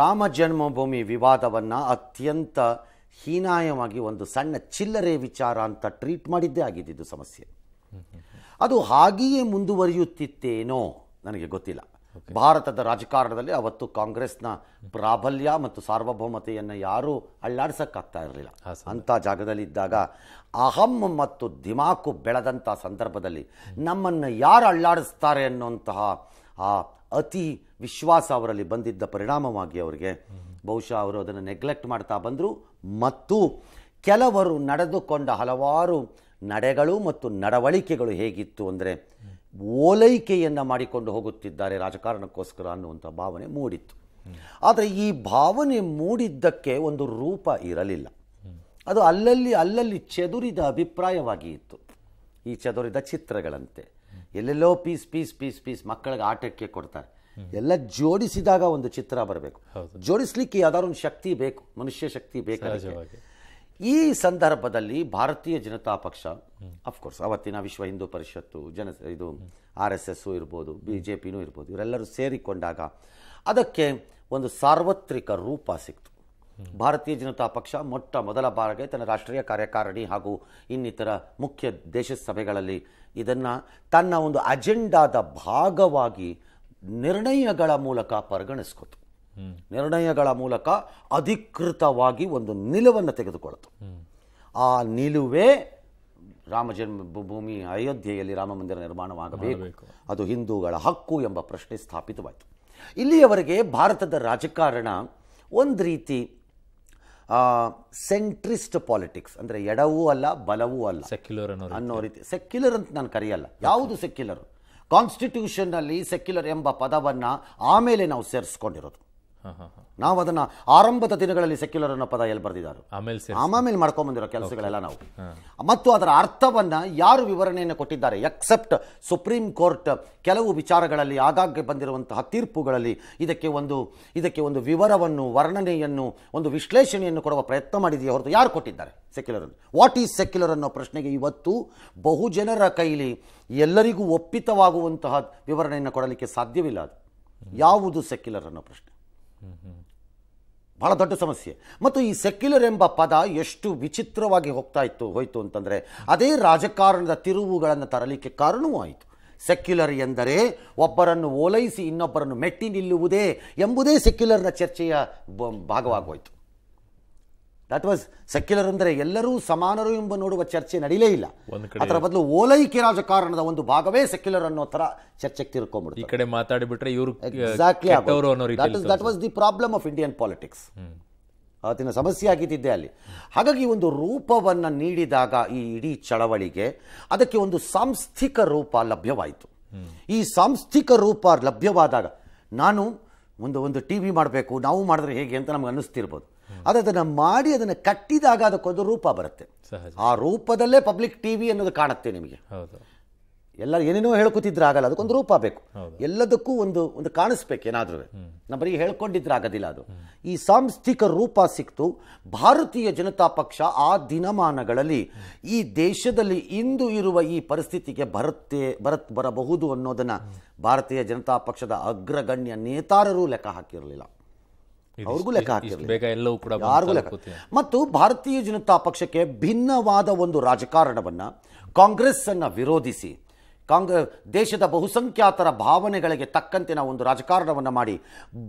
ರಾಮ ಜನ್ಮಭೂಮಿ ವಿವಾದವನ್ನ ಅತ್ಯಂತ ಹೀನಾಯವಾಗಿ ಒಂದು ಸಣ್ಣ ಚಿಲ್ಲರೆ ವಿಚಾರ ಅಂತ ಟ್ರೀಟ್ ಮಾಡಿದ್ದೇ ಆಗಿದ್ದು ಸಮಸ್ಯೆ ಅದು ಹಾಗೆಯೇ ಮುಂದುವರಿಯುತ್ತಿತ್ತೇನೋ ನನಗೆ ಗೊತ್ತಿಲ್ಲ ಭಾರತದ ರಾಜಕಾರಣದಲ್ಲಿ ಅವತ್ತು ಕಾಂಗ್ರೆಸ್ನ ಪ್ರಾಬಲ್ಯ ಮತ್ತು ಸಾರ್ವಭೌಮತೆಯನ್ನು ಯಾರೂ ಅಳ್ಳಾಡ್ಸೋಕ್ಕಾಗ್ತಾ ಇರಲಿಲ್ಲ ಅಂಥ ಜಾಗದಲ್ಲಿದ್ದಾಗ ಅಹಂ ಮತ್ತು ದಿಮಾಕು ಬೆಳೆದಂಥ ಸಂದರ್ಭದಲ್ಲಿ ನಮ್ಮನ್ನು ಯಾರು ಅಳ್ಳಾಡಿಸ್ತಾರೆ ಅನ್ನುವಂತಹ ಆ ಅತಿ ವಿಶ್ವಾಸ ಅವರಲ್ಲಿ ಬಂದಿದ್ದ ಪರಿಣಾಮವಾಗಿ ಅವರಿಗೆ ಬಹುಶಃ ಅವರು ಅದನ್ನು ನೆಗ್ಲೆಕ್ಟ್ ಮಾಡ್ತಾ ಬಂದರು ಮತ್ತು ಕೆಲವರು ನಡೆದುಕೊಂಡ ಹಲವಾರು ನಡೆಗಳು ಮತ್ತು ನಡವಳಿಕೆಗಳು ಹೇಗಿತ್ತು ಅಂದರೆ ಓಲೈಕೆಯನ್ನು ಮಾಡಿಕೊಂಡು ಹೋಗುತ್ತಿದ್ದಾರೆ ರಾಜಕಾರಣಕ್ಕೋಸ್ಕರ ಅನ್ನುವಂಥ ಭಾವನೆ ಮೂಡಿತ್ತು ಆದರೆ ಈ ಭಾವನೆ ಮೂಡಿದ್ದಕ್ಕೆ ಒಂದು ರೂಪ ಇರಲಿಲ್ಲ ಅದು ಅಲ್ಲಲ್ಲಿ ಅಲ್ಲಲ್ಲಿ ಚದುರಿದ ಅಭಿಪ್ರಾಯವಾಗಿ ಇತ್ತು ಈ ಚದುರಿದ ಚಿತ್ರಗಳಂತೆ ಎಲ್ಲೆಲ್ಲೋ ಪೀಸ್ ಪೀಸ್ ಪೀಸ್ ಪೀಸ್ ಮಕ್ಕಳಿಗೆ ಆಟಕ್ಕೆ ಕೊಡ್ತಾರೆ ಎಲ್ಲ ಜೋಡಿಸಿದಾಗ ಒಂದು ಚಿತ್ರ ಬರಬೇಕು ಜೋಡಿಸ್ಲಿಕ್ಕೆ ಯಾವ್ದಾದ್ರು ಒಂದು ಶಕ್ತಿ ಬೇಕು ಮನುಷ್ಯ ಶಕ್ತಿ ಬೇಕು ಈ ಸಂದರ್ಭದಲ್ಲಿ ಭಾರತೀಯ ಜನತಾ ಪಕ್ಷ ಅಫ್ಕೋರ್ಸ್ ಅವತ್ತಿನ ವಿಶ್ವ ಹಿಂದೂ ಪರಿಷತ್ತು ಜನ ಇದು ಆರ್ ಎಸ್ ಎಸ್ಸು ಇರ್ಬೋದು ಬಿ ಜೆ ಪಿನೂ ಇರ್ಬೋದು ಇವರೆಲ್ಲರೂ ಸೇರಿಕೊಂಡಾಗ ಅದಕ್ಕೆ ಒಂದು ಸಾರ್ವತ್ರಿಕ ರೂಪ ಸಿಕ್ತು ಭಾರತೀಯ ಜನತಾ ಪಕ್ಷ ಮೊಟ್ಟ ಮೊದಲ ಬಾರಿಗೆ ತನ್ನ ರಾಷ್ಟ್ರೀಯ ಕಾರ್ಯಕಾರಿಣಿ ಹಾಗೂ ಇನ್ನಿತರ ಮುಖ್ಯ ದೇಶ ಸಭೆಗಳಲ್ಲಿ ಇದನ್ನು ತನ್ನ ಒಂದು ಅಜೆಂಡಾದ ಭಾಗವಾಗಿ ನಿರ್ಣಯಗಳ ಮೂಲಕ ಪರಿಗಣಿಸ್ಕೊತು ನಿರ್ಣಯಗಳ ಮೂಲಕ ಅಧಿಕೃತವಾಗಿ ಒಂದು ನಿಲುವನ್ನು ತೆಗೆದುಕೊಳ್ಳಿತು ಆ ನಿಲುವೇ ರಾಮ ಜನ್ಮಭೂಮಿ ಅಯೋಧ್ಯೆಯಲ್ಲಿ ರಾಮ ಮಂದಿರ ನಿರ್ಮಾಣವಾಗಬೇಕು ಅದು ಹಿಂದೂಗಳ ಹಕ್ಕು ಎಂಬ ಪ್ರಶ್ನೆ ಸ್ಥಾಪಿತವಾಯಿತು ಇಲ್ಲಿಯವರೆಗೆ ಭಾರತದ ರಾಜಕಾರಣ ಒಂದು ರೀತಿ ಸೆಂಟ್ರಿಸ್ಟ್ ಪಾಲಿಟಿಕ್ಸ್ ಅಂದರೆ ಎಡವೂ ಅಲ್ಲ ಬಲವೂ ಅಲ್ಲ ಸೆಕ್ಯುಲರ್ ಅನ್ನೋ ರೀತಿ ಸೆಕ್ಯುಲರ್ ಅಂತ ನಾನು ಕರೆಯಲ್ಲ ಯಾವುದು ಸೆಕ್ಯುಲರ್ ಕಾನ್ಸ್ಟಿಟ್ಯೂಷನ್ನಲ್ಲಿ ಸೆಕ್ಯುಲರ್ ಎಂಬ ಪದವನ್ನು ಆಮೇಲೆ ನಾವು ಸೇರಿಸ್ಕೊಂಡಿರೋದು ನಾವು ಅದನ್ನ ಆರಂಭದ ದಿನಗಳಲ್ಲಿ ಸೆಕ್ಯುಲರ್ ಅನ್ನೋ ಪದ ಎಲ್ಲಿ ಬರೆದಿದ್ದಾರೆ ಆಮೇಲೆ ಮಾಡ್ಕೊಂಬಂದಿರೋ ಕೆಲಸಗಳೆಲ್ಲ ನಾವು ಮತ್ತು ಅದರ ಅರ್ಥವನ್ನ ಯಾರು ವಿವರಣೆಯನ್ನು ಕೊಟ್ಟಿದ್ದಾರೆ ಎಕ್ಸೆಪ್ಟ್ ಸುಪ್ರೀಂ ಕೋರ್ಟ್ ಕೆಲವು ವಿಚಾರಗಳಲ್ಲಿ ಆಗಾಗ್ಗೆ ಬಂದಿರುವಂತಹ ತೀರ್ಪುಗಳಲ್ಲಿ ಇದಕ್ಕೆ ಒಂದು ಇದಕ್ಕೆ ಒಂದು ವಿವರವನ್ನು ವರ್ಣನೆಯನ್ನು ಒಂದು ವಿಶ್ಲೇಷಣೆಯನ್ನು ಕೊಡುವ ಪ್ರಯತ್ನ ಮಾಡಿದೆಯೇ ಹೊರತು ಯಾರು ಕೊಟ್ಟಿದ್ದಾರೆ ಸೆಕ್ಯುಲರ್ ವಾಟ್ ಈಸ್ ಸೆಕ್ಯುಲರ್ ಅನ್ನೋ ಪ್ರಶ್ನೆಗೆ ಇವತ್ತು ಬಹುಜನರ ಕೈಲಿ ಎಲ್ಲರಿಗೂ ಒಪ್ಪಿತವಾಗುವಂತಹ ವಿವರಣೆಯನ್ನು ಕೊಡಲಿಕ್ಕೆ ಸಾಧ್ಯವಿಲ್ಲ ಅದು ಯಾವುದು ಸೆಕ್ಯುಲರ್ ಅನ್ನೋ ಪ್ರಶ್ನೆ ಬಹಳ ದೊಡ್ಡ ಸಮಸ್ಯೆ ಮತ್ತು ಈ ಸೆಕ್ಯುಲರ್ ಎಂಬ ಪದ ಎಷ್ಟು ವಿಚಿತ್ರವಾಗಿ ಹೋಗ್ತಾ ಇತ್ತು ಹೋಯಿತು ಅಂತಂದರೆ ಅದೇ ರಾಜಕಾರಣದ ತಿರುವುಗಳನ್ನು ತರಲಿಕ್ಕೆ ಕಾರಣವೂ ಆಯಿತು ಸೆಕ್ಯುಲರ್ ಎಂದರೆ ಒಬ್ಬರನ್ನು ಓಲೈಸಿ ಇನ್ನೊಬ್ಬರನ್ನು ಮೆಟ್ಟಿ ನಿಲ್ಲುವುದೇ ಎಂಬುದೇ ಸೆಕ್ಯುಲರ್ನ ಚರ್ಚೆಯ ಭಾಗವಾಗೋಯಿತು ದಟ್ ವಾಸ್ ಸೆಕ್ಯುಲರ್ ಅಂದರೆ ಎಲ್ಲರೂ ಸಮಾನರು ಎಂಬ ನೋಡುವ ಚರ್ಚೆ ನಡೀಲೇ ಇಲ್ಲ ಅದರ ಬದಲು ಓಲೈಕೆ ರಾಜಕಾರಣದ ಒಂದು ಭಾಗವೇ ಸೆಕ್ಯುಲರ್ ಅನ್ನೋ ತರ ಚರ್ಚೆಗೆ ತಿರ್ಕೊಂಡ್ಬಿಡ್ತಾರೆ ಈ ಕಡೆ ಮಾತಾಡಿಬಿಟ್ರೆ ಇವರು exactly that was the problem of Indian politics ಅದನ್ನ ಸಮಸ್ಯೆ ಆಗಿದ್ದಿದ್ದೆ ಅಲ್ಲಿ ಹಾಗಾಗಿ ಒಂದು ರೂಪವನ್ನು ನೀಡಿದಾಗ ಈ ಇಡೀ ಚಳವಳಿಗೆ ಅದಕ್ಕೆ ಒಂದು ಸಾಂಸ್ಥಿಕ ರೂಪ ಲಭ್ಯವಾಯಿತು ಈ ಸಾಂಸ್ಥಿಕ ರೂಪ ಲಭ್ಯವಾದಾಗ ನಾನು ಒಂದು ಒಂದು ಟಿ ವಿ ಮಾಡಬೇಕು ನಾವು ಮಾಡಿದ್ರೆ ಹೇಗೆ ಅಂತ ನಮ್ಗೆ ಅನ್ನಿಸ್ತಿರ್ಬೋದು ಅದನ್ನು ಮಾಡಿ ಅದನ್ನು ಕಟ್ಟಿದಾಗ ಅದಕ್ಕೊಂದು ರೂಪ ಬರುತ್ತೆ ಆ ರೂಪದಲ್ಲೇ ಪಬ್ಲಿಕ್ ಟಿ ವಿ ಅನ್ನೋದು ಕಾಣುತ್ತೆ ನಿಮಗೆ ಎಲ್ಲ ಏನೇನೋ ಹೇಳ್ಕೊತಿದ್ರೆ ಆಗಲ್ಲ ಅದಕ್ಕೊಂದು ರೂಪ ಬೇಕು ಎಲ್ಲದಕ್ಕೂ ಒಂದು ಒಂದು ಕಾಣಿಸ್ಬೇಕು ಏನಾದರೂ ನಮ್ಮ ಬರೀ ಹೇಳ್ಕೊಂಡಿದ್ರೆ ಆಗೋದಿಲ್ಲ ಅದು ಈ ಸಾಂಸ್ಥಿಕ ರೂಪ ಸಿಕ್ತು ಭಾರತೀಯ ಜನತಾ ಪಕ್ಷ ಆ ದಿನಮಾನಗಳಲ್ಲಿ ಈ ದೇಶದಲ್ಲಿ ಇಂದು ಇರುವ ಈ ಪರಿಸ್ಥಿತಿಗೆ ಬರುತ್ತೆ ಬರತ್ ಬರಬಹುದು ಅನ್ನೋದನ್ನು ಭಾರತೀಯ ಜನತಾ ಪಕ್ಷದ ಅಗ್ರಗಣ್ಯ ನೇತಾರರೂ ಲೆಕ್ಕ ಹಾಕಿರಲಿಲ್ಲ ಅವ್ರಿಗೂ ಲೆಕ್ಕ ಎಲ್ಲವೂ ಕೂಡ ಮತ್ತು ಭಾರತೀಯ ಜನತಾ ಪಕ್ಷಕ್ಕೆ ಭಿನ್ನವಾದ ಒಂದು ರಾಜಕಾರಣವನ್ನು ಅನ್ನು ವಿರೋಧಿಸಿ ಕಾಂಗ್ರೆ ದೇಶದ ಬಹುಸಂಖ್ಯಾತರ ಭಾವನೆಗಳಿಗೆ ತಕ್ಕಂತೆ ನಾವು ಒಂದು ರಾಜಕಾರಣವನ್ನು ಮಾಡಿ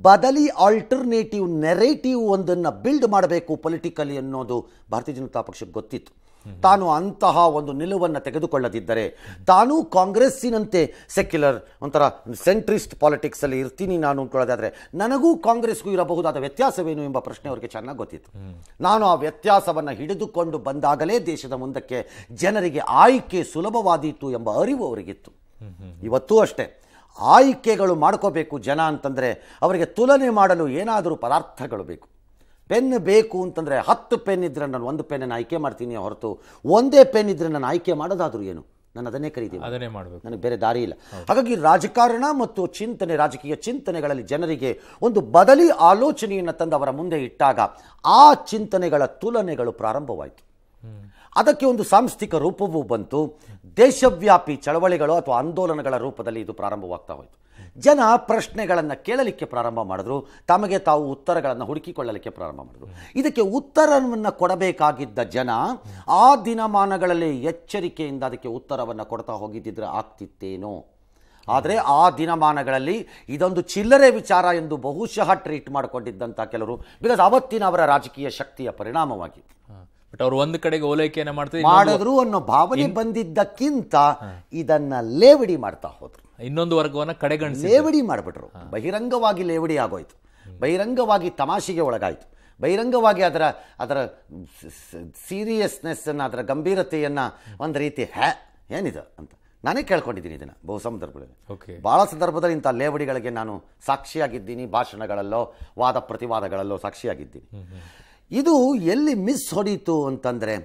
ಬದಲಿ ಆಲ್ಟರ್ನೇಟಿವ್ ನೆರೇಟಿವ್ ಒಂದನ್ನು ಬಿಲ್ಡ್ ಮಾಡಬೇಕು ಪೊಲಿಟಿಕಲಿ ಅನ್ನೋದು ಭಾರತೀಯ ಜನತಾ ಪಕ್ಷಕ್ಕೆ ಗೊತ್ತಿತ್ತು ತಾನು ಅಂತಹ ಒಂದು ನಿಲುವನ್ನು ತೆಗೆದುಕೊಳ್ಳದಿದ್ದರೆ ತಾನೂ ಕಾಂಗ್ರೆಸ್ಸಿನಂತೆ ಸೆಕ್ಯುಲರ್ ಒಂಥರ ಸೆಂಟ್ರಿಸ್ಟ್ ಪಾಲಿಟಿಕ್ಸಲ್ಲಿ ಇರ್ತೀನಿ ನಾನು ಅಂದ್ಕೊಳ್ಳೋದಾದರೆ ನನಗೂ ಕಾಂಗ್ರೆಸ್ಗೂ ಇರಬಹುದಾದ ವ್ಯತ್ಯಾಸವೇನು ಎಂಬ ಪ್ರಶ್ನೆ ಅವರಿಗೆ ಚೆನ್ನಾಗಿ ಗೊತ್ತಿತ್ತು ನಾನು ಆ ವ್ಯತ್ಯಾಸವನ್ನು ಹಿಡಿದುಕೊಂಡು ಬಂದಾಗಲೇ ದೇಶದ ಮುಂದಕ್ಕೆ ಜನರಿಗೆ ಆಯ್ಕೆ ಸುಲಭವಾದೀತು ಎಂಬ ಅರಿವು ಅವರಿಗಿತ್ತು ಇವತ್ತೂ ಅಷ್ಟೇ ಆಯ್ಕೆಗಳು ಮಾಡ್ಕೋಬೇಕು ಜನ ಅಂತಂದರೆ ಅವರಿಗೆ ತುಲನೆ ಮಾಡಲು ಏನಾದರೂ ಪದಾರ್ಥಗಳು ಬೇಕು ಪೆನ್ ಬೇಕು ಅಂತಂದರೆ ಹತ್ತು ಪೆನ್ ಇದ್ದರೆ ನಾನು ಒಂದು ಪೆನ್ನನ್ನು ಆಯ್ಕೆ ಮಾಡ್ತೀನಿ ಹೊರತು ಒಂದೇ ಪೆನ್ ಇದ್ದರೆ ನಾನು ಆಯ್ಕೆ ಮಾಡೋದಾದರೂ ಏನು ನಾನು ಅದನ್ನೇ ಕರೀತೀನಿ ಅದನ್ನೇ ಮಾಡಬೇಕು ನನಗೆ ಬೇರೆ ದಾರಿ ಇಲ್ಲ ಹಾಗಾಗಿ ರಾಜಕಾರಣ ಮತ್ತು ಚಿಂತನೆ ರಾಜಕೀಯ ಚಿಂತನೆಗಳಲ್ಲಿ ಜನರಿಗೆ ಒಂದು ಬದಲಿ ಆಲೋಚನೆಯನ್ನು ತಂದು ಅವರ ಮುಂದೆ ಇಟ್ಟಾಗ ಆ ಚಿಂತನೆಗಳ ತುಲನೆಗಳು ಪ್ರಾರಂಭವಾಯಿತು ಅದಕ್ಕೆ ಒಂದು ಸಾಂಸ್ಥಿಕ ರೂಪವೂ ಬಂತು ದೇಶವ್ಯಾಪಿ ಚಳವಳಿಗಳು ಅಥವಾ ಆಂದೋಲನಗಳ ರೂಪದಲ್ಲಿ ಇದು ಪ್ರಾರಂಭವಾಗ್ತಾ ಹೋಯಿತು ಜನ ಪ್ರಶ್ನೆಗಳನ್ನು ಕೇಳಲಿಕ್ಕೆ ಪ್ರಾರಂಭ ಮಾಡಿದ್ರು ತಮಗೆ ತಾವು ಉತ್ತರಗಳನ್ನು ಹುಡುಕಿಕೊಳ್ಳಲಿಕ್ಕೆ ಪ್ರಾರಂಭ ಮಾಡಿದ್ರು ಇದಕ್ಕೆ ಉತ್ತರವನ್ನು ಕೊಡಬೇಕಾಗಿದ್ದ ಜನ ಆ ದಿನಮಾನಗಳಲ್ಲಿ ಎಚ್ಚರಿಕೆಯಿಂದ ಅದಕ್ಕೆ ಉತ್ತರವನ್ನು ಕೊಡ್ತಾ ಹೋಗಿದ್ದಿದ್ರೆ ಆಗ್ತಿತ್ತೇನೋ ಆದರೆ ಆ ದಿನಮಾನಗಳಲ್ಲಿ ಇದೊಂದು ಚಿಲ್ಲರೆ ವಿಚಾರ ಎಂದು ಬಹುಶಃ ಟ್ರೀಟ್ ಮಾಡಿಕೊಂಡಿದ್ದಂಥ ಕೆಲವರು ಬಿಕಾಸ್ ಅವತ್ತಿನ ಅವರ ರಾಜಕೀಯ ಶಕ್ತಿಯ ಪರಿಣಾಮವಾಗಿ ಬಟ್ ಅವರು ಒಂದು ಕಡೆಗೆ ಓಲೈಕೆಯನ್ನು ಮಾಡ್ತಾರೆ ಮಾಡಿದ್ರು ಅನ್ನೋ ಭಾವನೆ ಬಂದಿದ್ದಕ್ಕಿಂತ ಇದನ್ನ ಲೇವಡಿ ಮಾಡ್ತಾ ಹೋದ್ರು ಇನ್ನೊಂದು ವರ್ಗವನ್ನು ಕಡೆಗಣಿಸಿ ಲೇವಡಿ ಮಾಡಿಬಿಟ್ರು ಬಹಿರಂಗವಾಗಿ ಲೇವಡಿ ಆಗೋಯ್ತು ಬಹಿರಂಗವಾಗಿ ತಮಾಷೆಗೆ ಒಳಗಾಯಿತು ಬಹಿರಂಗವಾಗಿ ಅದರ ಅದರ ಸೀರಿಯಸ್ನೆಸ್ಸನ್ನು ಅದರ ಗಂಭೀರತೆಯನ್ನು ಒಂದು ರೀತಿ ಹ್ಯಾ ಏನಿದೆ ಅಂತ ನಾನೇ ಕೇಳ್ಕೊಂಡಿದ್ದೀನಿ ಇದನ್ನು ಬಹು ಸಂದರ್ಭಗಳಲ್ಲಿ ಓಕೆ ಭಾಳ ಸಂದರ್ಭದಲ್ಲಿ ಇಂಥ ಲೇವಡಿಗಳಿಗೆ ನಾನು ಸಾಕ್ಷಿಯಾಗಿದ್ದೀನಿ ಭಾಷಣಗಳಲ್ಲೋ ವಾದ ಪ್ರತಿವಾದಗಳಲ್ಲೋ ಸಾಕ್ಷಿಯಾಗಿದ್ದೀನಿ ಇದು ಎಲ್ಲಿ ಮಿಸ್ ಹೊಡೀತು ಅಂತಂದರೆ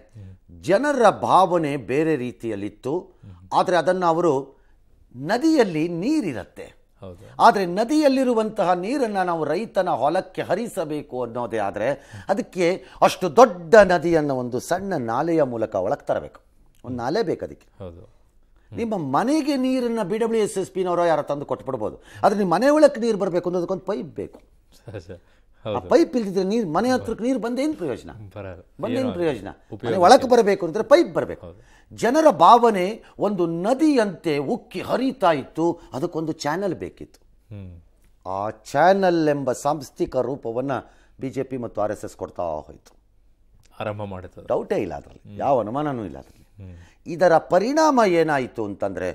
ಜನರ ಭಾವನೆ ಬೇರೆ ರೀತಿಯಲ್ಲಿತ್ತು ಆದರೆ ಅದನ್ನು ಅವರು ನದಿಯಲ್ಲಿ ನೀರಿರುತ್ತೆ ಆದರೆ ನದಿಯಲ್ಲಿರುವಂತಹ ನೀರನ್ನು ನಾವು ರೈತನ ಹೊಲಕ್ಕೆ ಹರಿಸಬೇಕು ಅನ್ನೋದೇ ಆದರೆ ಅದಕ್ಕೆ ಅಷ್ಟು ದೊಡ್ಡ ನದಿಯನ್ನು ಒಂದು ಸಣ್ಣ ನಾಲೆಯ ಮೂಲಕ ಒಳಗೆ ತರಬೇಕು ಒಂದು ನಾಲೆ ಬೇಕು ಅದಕ್ಕೆ ನಿಮ್ಮ ಮನೆಗೆ ನೀರನ್ನು ಬಿ ಡಬ್ಲ್ಯೂ ಎಸ್ ಎಸ್ ಪಿನವರೋ ಯಾರೋ ತಂದು ಕೊಟ್ಬಿಡ್ಬೋದು ಆದರೆ ನಿಮ್ಮ ಮನೆ ಒಳಕ್ಕೆ ನೀರು ಬರಬೇಕು ಅನ್ನೋದಕ್ಕೊಂದು ಪೈಪ್ ಬೇಕು ಆ ಪೈಪ್ ಇಲ್ದಿದ್ರೆ ನೀರು ಮನೆ ಹತ್ರಕ್ಕೆ ನೀರು ಬಂದೇನು ಪ್ರಯೋಜನ ಬಂದೇನು ಪ್ರಯೋಜನ ಒಳಕ್ಕೆ ಬರಬೇಕು ಅಂದ್ರೆ ಪೈಪ್ ಬರಬೇಕು ಜನರ ಭಾವನೆ ಒಂದು ನದಿಯಂತೆ ಉಕ್ಕಿ ಹರಿತಾ ಇತ್ತು ಅದಕ್ಕೊಂದು ಚಾನೆಲ್ ಬೇಕಿತ್ತು ಆ ಚಾನೆಲ್ ಎಂಬ ಸಾಂಸ್ಥಿಕ ರೂಪವನ್ನು ಬಿ ಜೆ ಪಿ ಮತ್ತು ಆರ್ ಎಸ್ ಎಸ್ ಕೊಡ್ತಾ ಹೋಯಿತು ಆರಂಭ ಮಾಡಿತು ಡೌಟೇ ಇಲ್ಲ ಅದರಲ್ಲಿ ಯಾವ ಅನುಮಾನವೂ ಇಲ್ಲ ಅದರಲ್ಲಿ ಇದರ ಪರಿಣಾಮ ಏನಾಯಿತು ಅಂತಂದರೆ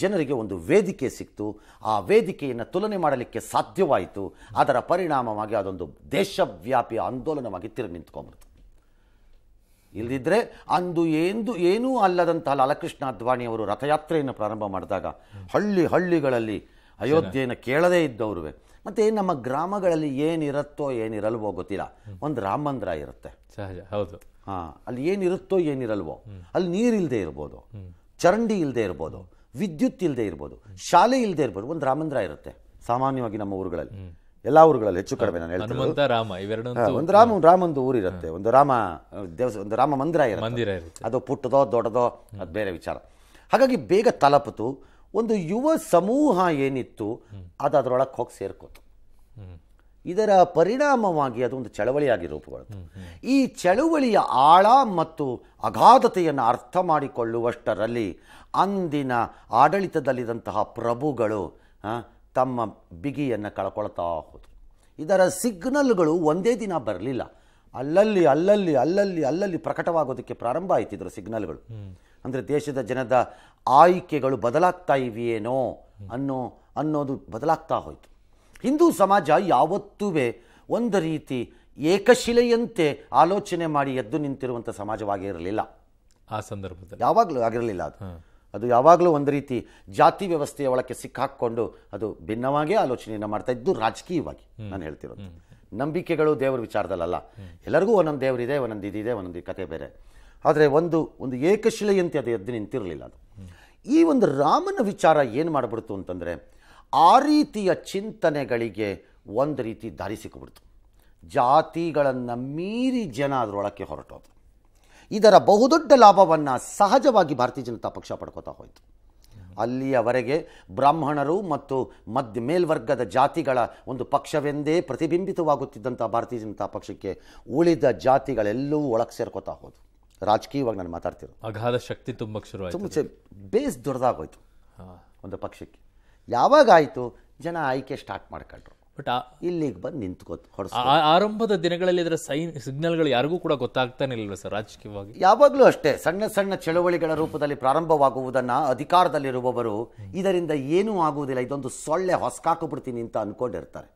ಜನರಿಗೆ ಒಂದು ವೇದಿಕೆ ಸಿಕ್ತು ಆ ವೇದಿಕೆಯನ್ನು ತುಲನೆ ಮಾಡಲಿಕ್ಕೆ ಸಾಧ್ಯವಾಯಿತು ಅದರ ಪರಿಣಾಮವಾಗಿ ಅದೊಂದು ದೇಶವ್ಯಾಪಿ ಆಂದೋಲನವಾಗಿ ತಿರುಗಿ ನಿಂತ್ಕೊಂಬಿಡ್ತು ಇಲ್ಲದಿದ್ದರೆ ಅಂದು ಏನು ಏನೂ ಅಲ್ಲದಂತಹ ಲಾಲಕೃಷ್ಣ ಅದ್ವಾಣಿಯವರು ರಥಯಾತ್ರೆಯನ್ನು ಪ್ರಾರಂಭ ಮಾಡಿದಾಗ ಹಳ್ಳಿ ಹಳ್ಳಿಗಳಲ್ಲಿ ಅಯೋಧ್ಯೆಯನ್ನು ಕೇಳದೇ ಇದ್ದವ್ರು ಮತ್ತು ನಮ್ಮ ಗ್ರಾಮಗಳಲ್ಲಿ ಏನಿರುತ್ತೋ ಏನಿರಲ್ವೋ ಗೊತ್ತಿಲ್ಲ ಒಂದು ರಾಮ ಮಂದಿರ ಇರುತ್ತೆ ಸಹಜ ಹೌದು ಅಲ್ಲಿ ಏನಿರುತ್ತೋ ಏನಿರಲ್ವೋ ಅಲ್ಲಿ ನೀರಿಲ್ಲದೆ ಇರ್ಬೋದು ಚರಂಡಿ ಇಲ್ಲದೆ ಇರ್ಬೋದು ವಿದ್ಯುತ್ ಇಲ್ಲದೆ ಇರ್ಬೋದು ಶಾಲೆ ಇಲ್ಲದೆ ಇರ್ಬೋದು ಒಂದು ರಾಮಂದ್ರ ಇರುತ್ತೆ ಸಾಮಾನ್ಯವಾಗಿ ನಮ್ಮ ಊರುಗಳಲ್ಲಿ ಎಲ್ಲಾ ಊರುಗಳಲ್ಲಿ ಹೆಚ್ಚು ಕಡಿಮೆ ನಾನು ಹೇಳ್ತೀನಿ ಒಂದು ರಾಮ ರಾಮ ಒಂದು ಊರಿರುತ್ತೆ ಒಂದು ರಾಮ ದೇವಸ್ ಒಂದು ರಾಮ ಮಂದಿರ ಇರುತ್ತೆ ಅದು ಪುಟ್ಟದೋ ದೊಡ್ಡದೋ ಅದು ಬೇರೆ ವಿಚಾರ ಹಾಗಾಗಿ ಬೇಗ ತಲಪತು ಒಂದು ಯುವ ಸಮೂಹ ಏನಿತ್ತು ಅದು ಅದರೊಳಗೆ ಹೋಗಿ ಸೇರ್ಕೋತು ಇದರ ಪರಿಣಾಮವಾಗಿ ಅದೊಂದು ಚಳವಳಿಯಾಗಿ ರೂಪುಗೊಳ್ಳುತ್ತೆ ಈ ಚಳುವಳಿಯ ಆಳ ಮತ್ತು ಅಗಾಧತೆಯನ್ನು ಅರ್ಥ ಮಾಡಿಕೊಳ್ಳುವಷ್ಟರಲ್ಲಿ ಅಂದಿನ ಆಡಳಿತದಲ್ಲಿದ್ದಂತಹ ಪ್ರಭುಗಳು ತಮ್ಮ ಬಿಗಿಯನ್ನು ಕಳ್ಕೊಳ್ತಾ ಹೋದರು ಇದರ ಸಿಗ್ನಲ್ಗಳು ಒಂದೇ ದಿನ ಬರಲಿಲ್ಲ ಅಲ್ಲಲ್ಲಿ ಅಲ್ಲಲ್ಲಿ ಅಲ್ಲಲ್ಲಿ ಅಲ್ಲಲ್ಲಿ ಪ್ರಕಟವಾಗೋದಕ್ಕೆ ಪ್ರಾರಂಭ ಆಯ್ತಿದ್ರು ಸಿಗ್ನಲ್ಗಳು ಅಂದರೆ ದೇಶದ ಜನದ ಆಯ್ಕೆಗಳು ಬದಲಾಗ್ತಾ ಇವೆಯೇನೋ ಅನ್ನೋ ಅನ್ನೋದು ಬದಲಾಗ್ತಾ ಹೋಯಿತು ಹಿಂದೂ ಸಮಾಜ ಯಾವತ್ತೂ ಒಂದು ರೀತಿ ಏಕಶಿಲೆಯಂತೆ ಆಲೋಚನೆ ಮಾಡಿ ಎದ್ದು ನಿಂತಿರುವಂಥ ಇರಲಿಲ್ಲ ಆ ಸಂದರ್ಭದಲ್ಲಿ ಯಾವಾಗಲೂ ಆಗಿರಲಿಲ್ಲ ಅದು ಅದು ಯಾವಾಗಲೂ ಒಂದು ರೀತಿ ಜಾತಿ ವ್ಯವಸ್ಥೆಯ ಒಳಕ್ಕೆ ಸಿಕ್ಕಾಕ್ಕೊಂಡು ಅದು ಭಿನ್ನವಾಗೇ ಆಲೋಚನೆಯನ್ನು ಮಾಡ್ತಾ ಇದ್ದು ರಾಜಕೀಯವಾಗಿ ನಾನು ಹೇಳ್ತಿರೋದು ನಂಬಿಕೆಗಳು ದೇವರ ವಿಚಾರದಲ್ಲ ಎಲ್ಲರಿಗೂ ಒಂದೊಂದು ದೇವರಿದೆ ಒಂದೊಂದು ಇದಿದೆ ಒಂದೊಂದು ಕತೆ ಬೇರೆ ಆದರೆ ಒಂದು ಒಂದು ಏಕಶಿಲೆಯಂತೆ ಅದು ಎದ್ದು ನಿಂತಿರಲಿಲ್ಲ ಅದು ಈ ಒಂದು ರಾಮನ ವಿಚಾರ ಏನು ಮಾಡಿಬಿಡ್ತು ಅಂತಂದರೆ ಆ ರೀತಿಯ ಚಿಂತನೆಗಳಿಗೆ ಒಂದು ರೀತಿ ದಾರಿ ಸಿಕ್ಕಿಬಿಡ್ತು ಜಾತಿಗಳನ್ನು ಮೀರಿ ಜನ ಅದರೊಳಕ್ಕೆ ಹೊರಟೋದು ಇದರ ಬಹುದೊಡ್ಡ ಲಾಭವನ್ನು ಸಹಜವಾಗಿ ಭಾರತೀಯ ಜನತಾ ಪಕ್ಷ ಪಡ್ಕೋತಾ ಹೋಯಿತು ಅಲ್ಲಿಯವರೆಗೆ ಬ್ರಾಹ್ಮಣರು ಮತ್ತು ಮಧ್ಯ ಮೇಲ್ವರ್ಗದ ಜಾತಿಗಳ ಒಂದು ಪಕ್ಷವೆಂದೇ ಪ್ರತಿಬಿಂಬಿತವಾಗುತ್ತಿದ್ದಂಥ ಭಾರತೀಯ ಜನತಾ ಪಕ್ಷಕ್ಕೆ ಉಳಿದ ಜಾತಿಗಳೆಲ್ಲವೂ ಒಳಗೆ ಸೇರ್ಕೋತಾ ಹೋದು ರಾಜಕೀಯವಾಗಿ ನಾನು ಮಾತಾಡ್ತಿರೋದು ಅಗಾಧ ಶಕ್ತಿ ತುಂಬ ಶುರು ತುಂಬ ಬೇಸ್ ದೊಡ್ಡದಾಗೋಯ್ತು ಒಂದು ಪಕ್ಷಕ್ಕೆ ಯಾವಾಗ ಆಯಿತು ಜನ ಆಯ್ಕೆ ಸ್ಟಾರ್ಟ್ ಮಾಡ್ಕೊಂಡ್ರು ಬಟ್ ಇಲ್ಲಿಗೆ ಬಂದು ನಿಂತ್ಕೋತು ಆರಂಭದ ದಿನಗಳಲ್ಲಿ ಇದರ ಸೈನ್ ಸಿಗ್ನಲ್ಗಳು ಯಾರಿಗೂ ಕೂಡ ಇಲ್ಲ ಸರ್ ರಾಜಕೀಯವಾಗಿ ಯಾವಾಗಲೂ ಅಷ್ಟೇ ಸಣ್ಣ ಸಣ್ಣ ಚಳವಳಿಗಳ ರೂಪದಲ್ಲಿ ಪ್ರಾರಂಭವಾಗುವುದನ್ನು ಅಧಿಕಾರದಲ್ಲಿರುವವರು ಇದರಿಂದ ಏನೂ ಆಗುವುದಿಲ್ಲ ಇದೊಂದು ಸೊಳ್ಳೆ ಹೊಸಕಾಕು ಬಿಡ್ತೀನಿ ಅಂತ ಅನ್ಕೊಂಡಿರ್ತಾರೆ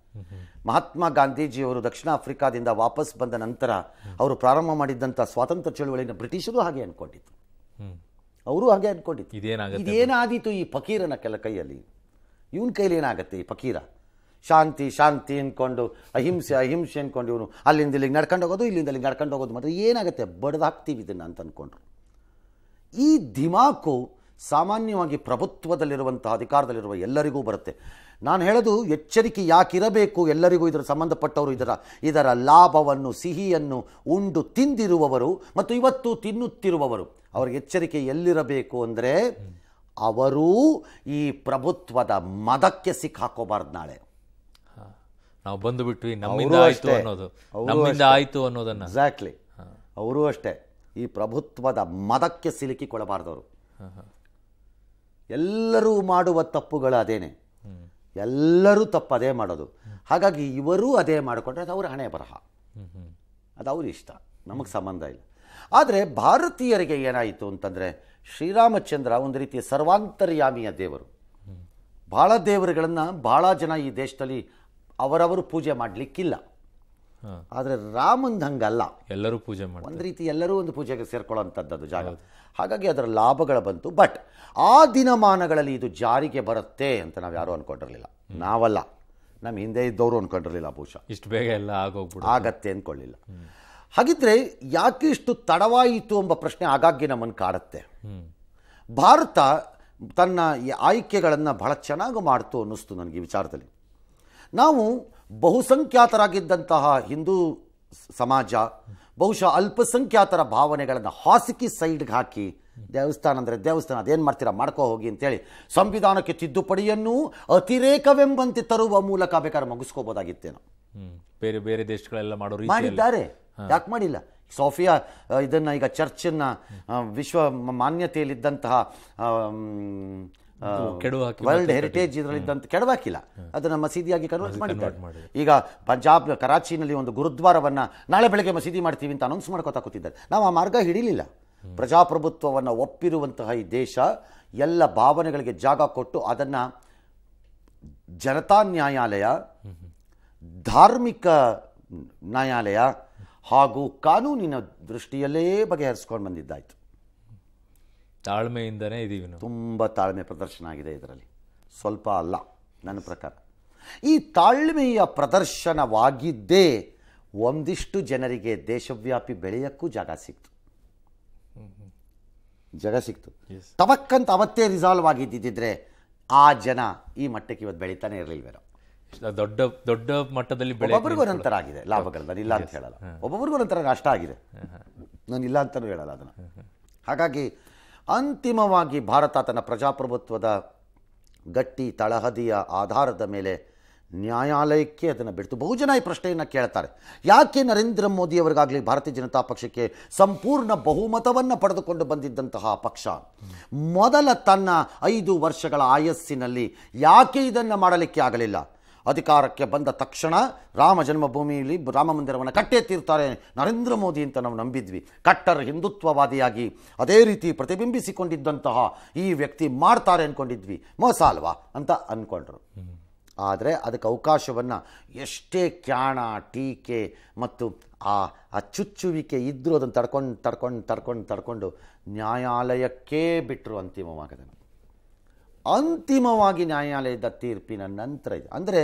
ಮಹಾತ್ಮ ಗಾಂಧೀಜಿಯವರು ದಕ್ಷಿಣ ಆಫ್ರಿಕಾದಿಂದ ವಾಪಸ್ ಬಂದ ನಂತರ ಅವರು ಪ್ರಾರಂಭ ಮಾಡಿದ್ದಂಥ ಸ್ವಾತಂತ್ರ್ಯ ಚಳುವಳಿಯನ್ನು ಬ್ರಿಟಿಷರು ಹಾಗೆ ಅನ್ಕೊಂಡಿತ್ತು ಅವರು ಹಾಗೆ ಅನ್ಕೊಂಡಿತ್ತು ಇದೇನಾದೀತು ಈ ಫಕೀರನ ಕೆಲ ಕೈಯಲ್ಲಿ ಇವನ ಕೈಲಿ ಏನಾಗುತ್ತೆ ಈ ಫಕೀರ ಶಾಂತಿ ಶಾಂತಿ ಅಂದ್ಕೊಂಡು ಅಹಿಂಸೆ ಅಹಿಂಸೆ ಅಂದ್ಕೊಂಡು ಇವನು ಅಲ್ಲಿಂದ ಇಲ್ಲಿಗೆ ನಡ್ಕೊಂಡು ಹೋಗೋದು ಇಲ್ಲಿಂದ ಇಲ್ಲಿಗೆ ನಡ್ಕೊಂಡು ಹೋಗೋದು ಮಾತ್ರ ಏನಾಗುತ್ತೆ ಬಡ್ದಾಕ್ತೀವಿ ಇದನ್ನು ಅಂತ ಅಂದ್ಕೊಂಡ್ರು ಈ ದಿಮಾಕು ಸಾಮಾನ್ಯವಾಗಿ ಪ್ರಭುತ್ವದಲ್ಲಿರುವಂಥ ಅಧಿಕಾರದಲ್ಲಿರುವ ಎಲ್ಲರಿಗೂ ಬರುತ್ತೆ ನಾನು ಹೇಳೋದು ಎಚ್ಚರಿಕೆ ಯಾಕಿರಬೇಕು ಎಲ್ಲರಿಗೂ ಇದರ ಸಂಬಂಧಪಟ್ಟವರು ಇದರ ಇದರ ಲಾಭವನ್ನು ಸಿಹಿಯನ್ನು ಉಂಡು ತಿಂದಿರುವವರು ಮತ್ತು ಇವತ್ತು ತಿನ್ನುತ್ತಿರುವವರು ಅವ್ರಿಗೆ ಎಚ್ಚರಿಕೆ ಎಲ್ಲಿರಬೇಕು ಅಂದರೆ ಅವರೂ ಈ ಪ್ರಭುತ್ವದ ಮದಕ್ಕೆ ಸಿಕ್ಕಾಕೋಬಾರ್ದು ನಾಳೆ ನಾವು ಬಂದು ನಮ್ಮಿಂದ ಆಯ್ತು ಅನ್ನೋದು ನಮ್ಮಿಂದ ಆಯ್ತು ಅನ್ನೋದನ್ನ ಎಕ್ಸಾಕ್ಟ್ಲಿ ಅವರೂ ಅಷ್ಟೇ ಈ ಪ್ರಭುತ್ವದ ಮದಕ್ಕೆ ಸಿಲುಕಿಕೊಳ್ಳಬಾರ್ದವರು ಎಲ್ಲರೂ ಮಾಡುವ ತಪ್ಪುಗಳು ಅದೇನೆ ಎಲ್ಲರೂ ತಪ್ಪು ಅದೇ ಮಾಡೋದು ಹಾಗಾಗಿ ಇವರೂ ಅದೇ ಮಾಡಿಕೊಂಡ್ರೆ ಅದು ಅವ್ರ ಹಣೆ ಬರಹ ಅದು ಅವ್ರ ಇಷ್ಟ ನಮಗೆ ಸಂಬಂಧ ಇಲ್ಲ ಆದರೆ ಭಾರತೀಯರಿಗೆ ಏನಾಯಿತು ಅಂತಂದರೆ ಶ್ರೀರಾಮಚಂದ್ರ ಒಂದು ರೀತಿ ಸರ್ವಾಂತರ್ಯಾಮಿಯ ದೇವರು ಭಾಳ ದೇವರುಗಳನ್ನು ಭಾಳ ಜನ ಈ ದೇಶದಲ್ಲಿ ಅವರವರು ಪೂಜೆ ಮಾಡಲಿಕ್ಕಿಲ್ಲ ಆದರೆ ರಾಮಂದ ಹಂಗಲ್ಲ ಎಲ್ಲರೂ ಪೂಜೆ ಮಾಡಿ ಒಂದು ರೀತಿ ಎಲ್ಲರೂ ಒಂದು ಪೂಜೆಗೆ ಸೇರ್ಕೊಳ್ಳೋಂಥದ್ದು ಜಾಗ ಹಾಗಾಗಿ ಅದರ ಲಾಭಗಳು ಬಂತು ಬಟ್ ಆ ದಿನಮಾನಗಳಲ್ಲಿ ಇದು ಜಾರಿಗೆ ಬರುತ್ತೆ ಅಂತ ನಾವು ಯಾರೂ ಅನ್ಕೊಂಡಿರಲಿಲ್ಲ ನಾವಲ್ಲ ನಮ್ಮ ಹಿಂದೆ ಇದ್ದವರು ಅಂದ್ಕೊಂಡಿರಲಿಲ್ಲ ಬಹುಶಃ ಇಷ್ಟು ಬೇಗ ಎಲ್ಲ ಆಗೋಗ್ಬಿಟ್ಟು ಆಗತ್ತೆ ಅಂದ್ಕೊಳ್ಳಿಲ್ಲ ಹಾಗಿದ್ರೆ ಯಾಕೆ ಇಷ್ಟು ತಡವಾಯಿತು ಎಂಬ ಪ್ರಶ್ನೆ ಆಗಾಗ್ಗೆ ನಮ್ಮನ್ನು ಕಾಡುತ್ತೆ ಭಾರತ ತನ್ನ ಆಯ್ಕೆಗಳನ್ನು ಬಹಳ ಚೆನ್ನಾಗಿ ಮಾಡ್ತು ಅನ್ನಿಸ್ತು ನನಗೆ ಈ ವಿಚಾರದಲ್ಲಿ ನಾವು ಬಹುಸಂಖ್ಯಾತರಾಗಿದ್ದಂತಹ ಹಿಂದೂ ಸಮಾಜ ಬಹುಶಃ ಅಲ್ಪಸಂಖ್ಯಾತರ ಭಾವನೆಗಳನ್ನು ಹಾಸಿಗೆ ಸೈಡ್ಗೆ ಹಾಕಿ ದೇವಸ್ಥಾನ ಅಂದರೆ ದೇವಸ್ಥಾನ ಅದೇನು ಮಾಡ್ತೀರಾ ಮಾಡ್ಕೋ ಹೋಗಿ ಅಂತೇಳಿ ಸಂವಿಧಾನಕ್ಕೆ ತಿದ್ದುಪಡಿಯನ್ನು ಅತಿರೇಕವೆಂಬಂತೆ ತರುವ ಮೂಲಕ ಬೇಕಾದ್ರೆ ಮುಗಿಸ್ಕೋಬೋದಾಗಿತ್ತೇನು ಬೇರೆ ಬೇರೆ ದೇಶಗಳೆಲ್ಲ ಮಾಡೋರು ಮಾಡಿದ್ದಾರೆ ಯಾಕೆ ಮಾಡಿಲ್ಲ ಸೋಫಿಯಾ ಇದನ್ನ ಈಗ ಚರ್ಚನ್ನ ವಿಶ್ವ ಮಾನ್ಯತೆಯಲ್ಲಿದ್ದಂತಹ ವರ್ಲ್ಡ್ ಹೆರಿಟೇಜ್ ಇದರಲ್ಲಿದ್ದಂತ ಕೆಡವಾಕಿಲ್ಲ ಅದನ್ನ ಮಸೀದಿಯಾಗಿ ಕನ್ವರ್ಟ್ ಮಾಡಿದ್ದಾರೆ ಈಗ ಪಂಜಾಬ್ ಕರಾಚಿನಲ್ಲಿ ಒಂದು ಗುರುದ್ವಾರವನ್ನ ನಾಳೆ ಬೆಳಗ್ಗೆ ಮಸೀದಿ ಮಾಡ್ತೀವಿ ಅಂತ ಅನೌನ್ಸ್ ಮಾಡ್ಕೋತಾ ಕೂತಿದ್ದಾರೆ ನಾವು ಆ ಮಾರ್ಗ ಹಿಡಿಲಿಲ್ಲ ಪ್ರಜಾಪ್ರಭುತ್ವವನ್ನು ಒಪ್ಪಿರುವಂತಹ ಈ ದೇಶ ಎಲ್ಲ ಭಾವನೆಗಳಿಗೆ ಜಾಗ ಕೊಟ್ಟು ಅದನ್ನ ಜನತಾ ನ್ಯಾಯಾಲಯ ಧಾರ್ಮಿಕ ನ್ಯಾಯಾಲಯ ಹಾಗೂ ಕಾನೂನಿನ ದೃಷ್ಟಿಯಲ್ಲೇ ಬಗೆಹರಿಸ್ಕೊಂಡು ಬಂದಿದ್ದಾಯ್ತು ತಾಳ್ಮೆಯಿಂದನೇ ಇದೀವಿ ತುಂಬ ತಾಳ್ಮೆ ಪ್ರದರ್ಶನ ಆಗಿದೆ ಇದರಲ್ಲಿ ಸ್ವಲ್ಪ ಅಲ್ಲ ನನ್ನ ಪ್ರಕಾರ ಈ ತಾಳ್ಮೆಯ ಪ್ರದರ್ಶನವಾಗಿದ್ದೇ ಒಂದಿಷ್ಟು ಜನರಿಗೆ ದೇಶವ್ಯಾಪಿ ಬೆಳೆಯಕ್ಕೂ ಜಾಗ ಸಿಕ್ತು ಜಾಗ ಸಿಕ್ತು ತವಕ್ಕಂತ ಅವತ್ತೇ ರಿಸಾಲ್ವ್ ಆಗಿದ್ದಿದ್ದರೆ ಆ ಜನ ಈ ಮಟ್ಟಕ್ಕೆ ಇವತ್ತು ಬೆಳೀತಾನೆ ಇರಲಿಲ್ವೇನೋ ದೊಡ್ಡ ದೊಡ್ಡ ಮಟ್ಟದಲ್ಲಿ ಒಬ್ಬೊಬ್ಬರಿಗೂ ನಂತರ ಆಗಿದೆ ಲಾಭಗಳು ನಾನು ಇಲ್ಲ ಅಂತ ಹೇಳಲ್ಲ ಒಬ್ಬೊಬ್ಬರಿಗೂ ನಂತರ ಅಷ್ಟ ಆಗಿದೆ ನಾನು ಇಲ್ಲ ಅಂತಲೂ ಹೇಳಲ್ಲ ಅದನ್ನು ಹಾಗಾಗಿ ಅಂತಿಮವಾಗಿ ಭಾರತ ತನ್ನ ಪ್ರಜಾಪ್ರಭುತ್ವದ ಗಟ್ಟಿ ತಳಹದಿಯ ಆಧಾರದ ಮೇಲೆ ನ್ಯಾಯಾಲಯಕ್ಕೆ ಅದನ್ನು ಬಿಡ್ತು ಬಹುಜನ ಈ ಪ್ರಶ್ನೆಯನ್ನು ಕೇಳ್ತಾರೆ ಯಾಕೆ ನರೇಂದ್ರ ಮೋದಿಯವರಿಗಾಗಲಿ ಭಾರತೀಯ ಜನತಾ ಪಕ್ಷಕ್ಕೆ ಸಂಪೂರ್ಣ ಬಹುಮತವನ್ನು ಪಡೆದುಕೊಂಡು ಬಂದಿದ್ದಂತಹ ಪಕ್ಷ ಮೊದಲ ತನ್ನ ಐದು ವರ್ಷಗಳ ಆಯಸ್ಸಿನಲ್ಲಿ ಯಾಕೆ ಇದನ್ನು ಮಾಡಲಿಕ್ಕೆ ಆಗಲಿಲ್ಲ ಅಧಿಕಾರಕ್ಕೆ ಬಂದ ತಕ್ಷಣ ರಾಮ ಜನ್ಮಭೂಮಿಯಲ್ಲಿ ರಾಮ ಮಂದಿರವನ್ನು ಕಟ್ಟೇ ತೀರ್ತಾರೆ ನರೇಂದ್ರ ಮೋದಿ ಅಂತ ನಾವು ನಂಬಿದ್ವಿ ಕಟ್ಟರ್ ಹಿಂದುತ್ವವಾದಿಯಾಗಿ ಅದೇ ರೀತಿ ಪ್ರತಿಬಿಂಬಿಸಿಕೊಂಡಿದ್ದಂತಹ ಈ ವ್ಯಕ್ತಿ ಮಾಡ್ತಾರೆ ಅಂದ್ಕೊಂಡಿದ್ವಿ ಮೋಸ ಅಲ್ವಾ ಅಂತ ಅಂದ್ಕೊಂಡ್ರು ಆದರೆ ಅದಕ್ಕೆ ಅವಕಾಶವನ್ನು ಎಷ್ಟೇ ಕ್ಯಾಣ ಟೀಕೆ ಮತ್ತು ಆ ಅಚ್ಚುಚ್ಚುವಿಕೆ ಇದ್ದರೂ ಅದನ್ನು ತಡ್ಕೊಂಡು ತಡ್ಕೊಂಡು ತಡ್ಕೊಂಡು ತಡ್ಕೊಂಡು ನ್ಯಾಯಾಲಯಕ್ಕೇ ಬಿಟ್ಟರು ಅಂತಿಮವಾಗದನ್ನು ಅಂತಿಮವಾಗಿ ನ್ಯಾಯಾಲಯದ ತೀರ್ಪಿನ ನಂತರ ಇದೆ ಅಂದರೆ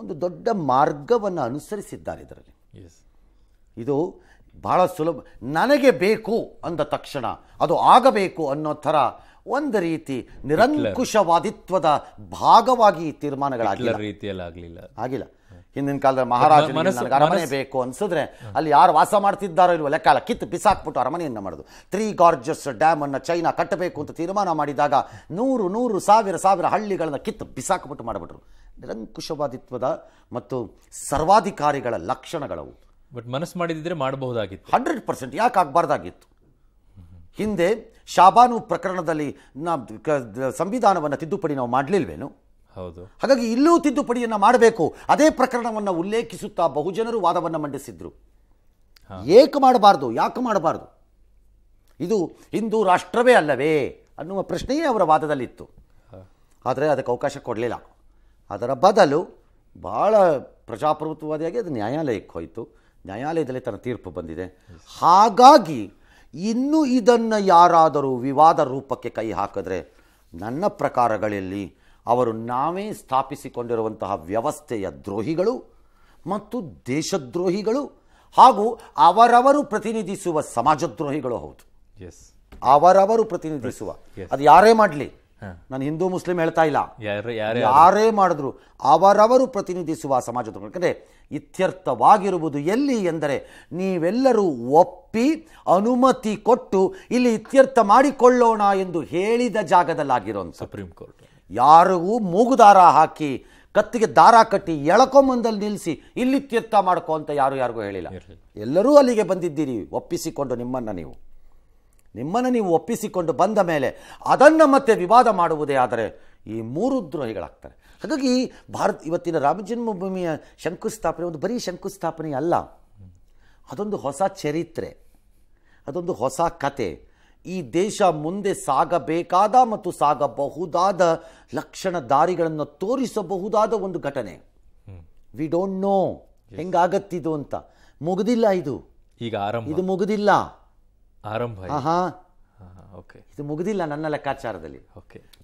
ಒಂದು ದೊಡ್ಡ ಮಾರ್ಗವನ್ನು ಅನುಸರಿಸಿದ್ದಾರೆ ಇದರಲ್ಲಿ ಇದು ಬಹಳ ಸುಲಭ ನನಗೆ ಬೇಕು ಅಂದ ತಕ್ಷಣ ಅದು ಆಗಬೇಕು ಅನ್ನೋ ಥರ ಒಂದು ರೀತಿ ನಿರಂಕುಶವಾದಿತ್ವದ ಭಾಗವಾಗಿ ತೀರ್ಮಾನಗಳಾಗಿಲ್ಲ ರೀತಿಯಲ್ಲಿ ಆಗಲಿಲ್ಲ ಆಗಿಲ್ಲ ಹಿಂದಿನ ಕಾಲದ ಮಹಾರಾಜ ಅರಮನೆ ಬೇಕು ಅನ್ಸಿದ್ರೆ ಅಲ್ಲಿ ಯಾರು ವಾಸ ಮಾಡ್ತಿದ್ದಾರೋ ಇಲ್ವ ಲೆಕ್ಕ ಕಿತ್ತು ಬಿಸಾಕ್ಬಿಟ್ಟು ಅರಮನೆಯನ್ನು ಮಾಡೋದು ತ್ರೀ ಗಾರ್ಜಸ್ ಡ್ಯಾಮ್ ಅನ್ನು ಚೈನಾ ಕಟ್ಟಬೇಕು ಅಂತ ತೀರ್ಮಾನ ಮಾಡಿದಾಗ ನೂರು ನೂರು ಸಾವಿರ ಸಾವಿರ ಹಳ್ಳಿಗಳನ್ನ ಕಿತ್ತು ಬಿಸಾಕ್ಬಿಟ್ಟು ಮಾಡಿಬಿಟ್ರು ನಿರಂಕುಶವಾದಿತ್ವದ ಮತ್ತು ಸರ್ವಾಧಿಕಾರಿಗಳ ಲಕ್ಷಣಗಳವು ಬಟ್ ಮನಸ್ಸು ಮಾಡಿದಿದ್ರೆ ಮಾಡಬಹುದಾಗಿತ್ತು ಹಂಡ್ರೆಡ್ ಪರ್ಸೆಂಟ್ ಯಾಕೆ ಆಗಬಾರ್ದಾಗಿತ್ತು ಹಿಂದೆ ಶಾಬಾನು ಪ್ರಕರಣದಲ್ಲಿ ಸಂವಿಧಾನವನ್ನು ತಿದ್ದುಪಡಿ ನಾವು ಮಾಡಲಿಲ್ವೇನು ಹೌದು ಹಾಗಾಗಿ ಇಲ್ಲೂ ತಿದ್ದುಪಡಿಯನ್ನು ಮಾಡಬೇಕು ಅದೇ ಪ್ರಕರಣವನ್ನು ಉಲ್ಲೇಖಿಸುತ್ತಾ ಬಹುಜನರು ವಾದವನ್ನು ಮಂಡಿಸಿದ್ರು ಏಕೆ ಮಾಡಬಾರ್ದು ಯಾಕೆ ಮಾಡಬಾರ್ದು ಇದು ಹಿಂದೂ ರಾಷ್ಟ್ರವೇ ಅಲ್ಲವೇ ಅನ್ನುವ ಪ್ರಶ್ನೆಯೇ ಅವರ ವಾದದಲ್ಲಿತ್ತು ಆದರೆ ಅದಕ್ಕೆ ಅವಕಾಶ ಕೊಡಲಿಲ್ಲ ಅದರ ಬದಲು ಭಾಳ ಪ್ರಜಾಪ್ರಭುತ್ವವಾದಿಯಾಗಿ ಅದು ನ್ಯಾಯಾಲಯಕ್ಕೆ ಹೋಯಿತು ನ್ಯಾಯಾಲಯದಲ್ಲಿ ತನ್ನ ತೀರ್ಪು ಬಂದಿದೆ ಹಾಗಾಗಿ ಇನ್ನೂ ಇದನ್ನು ಯಾರಾದರೂ ವಿವಾದ ರೂಪಕ್ಕೆ ಕೈ ಹಾಕಿದ್ರೆ ನನ್ನ ಪ್ರಕಾರಗಳಲ್ಲಿ ಅವರು ನಾವೇ ಸ್ಥಾಪಿಸಿಕೊಂಡಿರುವಂತಹ ವ್ಯವಸ್ಥೆಯ ದ್ರೋಹಿಗಳು ಮತ್ತು ದೇಶದ್ರೋಹಿಗಳು ಹಾಗೂ ಅವರವರು ಪ್ರತಿನಿಧಿಸುವ ಸಮಾಜದ್ರೋಹಿಗಳು ಹೌದು ಅವರವರು ಪ್ರತಿನಿಧಿಸುವ ಅದು ಯಾರೇ ಮಾಡಲಿ ನಾನು ಹಿಂದೂ ಮುಸ್ಲಿಂ ಹೇಳ್ತಾ ಇಲ್ಲ ಯಾರೇ ಮಾಡಿದ್ರು ಅವರವರು ಪ್ರತಿನಿಧಿಸುವ ಸಮಾಜದ ಯಾಕಂದ್ರೆ ಇತ್ಯರ್ಥವಾಗಿರುವುದು ಎಲ್ಲಿ ಎಂದರೆ ನೀವೆಲ್ಲರೂ ಒಪ್ಪಿ ಅನುಮತಿ ಕೊಟ್ಟು ಇಲ್ಲಿ ಇತ್ಯರ್ಥ ಮಾಡಿಕೊಳ್ಳೋಣ ಎಂದು ಹೇಳಿದ ಜಾಗದಲ್ಲಾಗಿರೋ ಸುಪ್ರೀಂ ಕೋರ್ಟ್ ಯಾರಿಗೂ ಮೂಗುದಾರ ಹಾಕಿ ಕತ್ತಿಗೆ ದಾರ ಕಟ್ಟಿ ಎಳಕೊಂಬಂದಲ್ಲಿ ನಿಲ್ಲಿಸಿ ಇಲ್ಲಿ ತೀರ್ಥ ಮಾಡ್ಕೊ ಅಂತ ಯಾರು ಯಾರಿಗೂ ಹೇಳಿಲ್ಲ ಎಲ್ಲರೂ ಅಲ್ಲಿಗೆ ಬಂದಿದ್ದೀರಿ ಒಪ್ಪಿಸಿಕೊಂಡು ನಿಮ್ಮನ್ನು ನೀವು ನಿಮ್ಮನ್ನು ನೀವು ಒಪ್ಪಿಸಿಕೊಂಡು ಬಂದ ಮೇಲೆ ಅದನ್ನು ಮತ್ತೆ ವಿವಾದ ಮಾಡುವುದೇ ಆದರೆ ಈ ಮೂರು ದ್ರೋಹಿಗಳಾಗ್ತಾರೆ ಹಾಗಾಗಿ ಭಾರತ ಇವತ್ತಿನ ರಾಮ ಜನ್ಮಭೂಮಿಯ ಶಂಕುಸ್ಥಾಪನೆ ಒಂದು ಬರೀ ಶಂಕುಸ್ಥಾಪನೆ ಅಲ್ಲ ಅದೊಂದು ಹೊಸ ಚರಿತ್ರೆ ಅದೊಂದು ಹೊಸ ಕತೆ ಈ ದೇಶ ಮುಂದೆ ಸಾಗಬೇಕಾದ ಮತ್ತು ಸಾಗಬಹುದಾದ ಲಕ್ಷಣ ದಾರಿಗಳನ್ನು ತೋರಿಸಬಹುದಾದ ಒಂದು ಘಟನೆ ವಿ ಡೋಂಟ್ ನೋ ಹೆಂಗಾಗತ್ತಿದು ಅಂತ ಮುಗುದಿಲ್ಲ ಇದು ಈಗ ಆರಂಭ ಇದು ಮುಗುದಿಲ್ಲ ಆರಂಭ ಓಕೆ ಇದು ಮುಗುದಿಲ್ಲ ನನ್ನ ಲೆಕ್ಕಾಚಾರದಲ್ಲಿ ಓಕೆ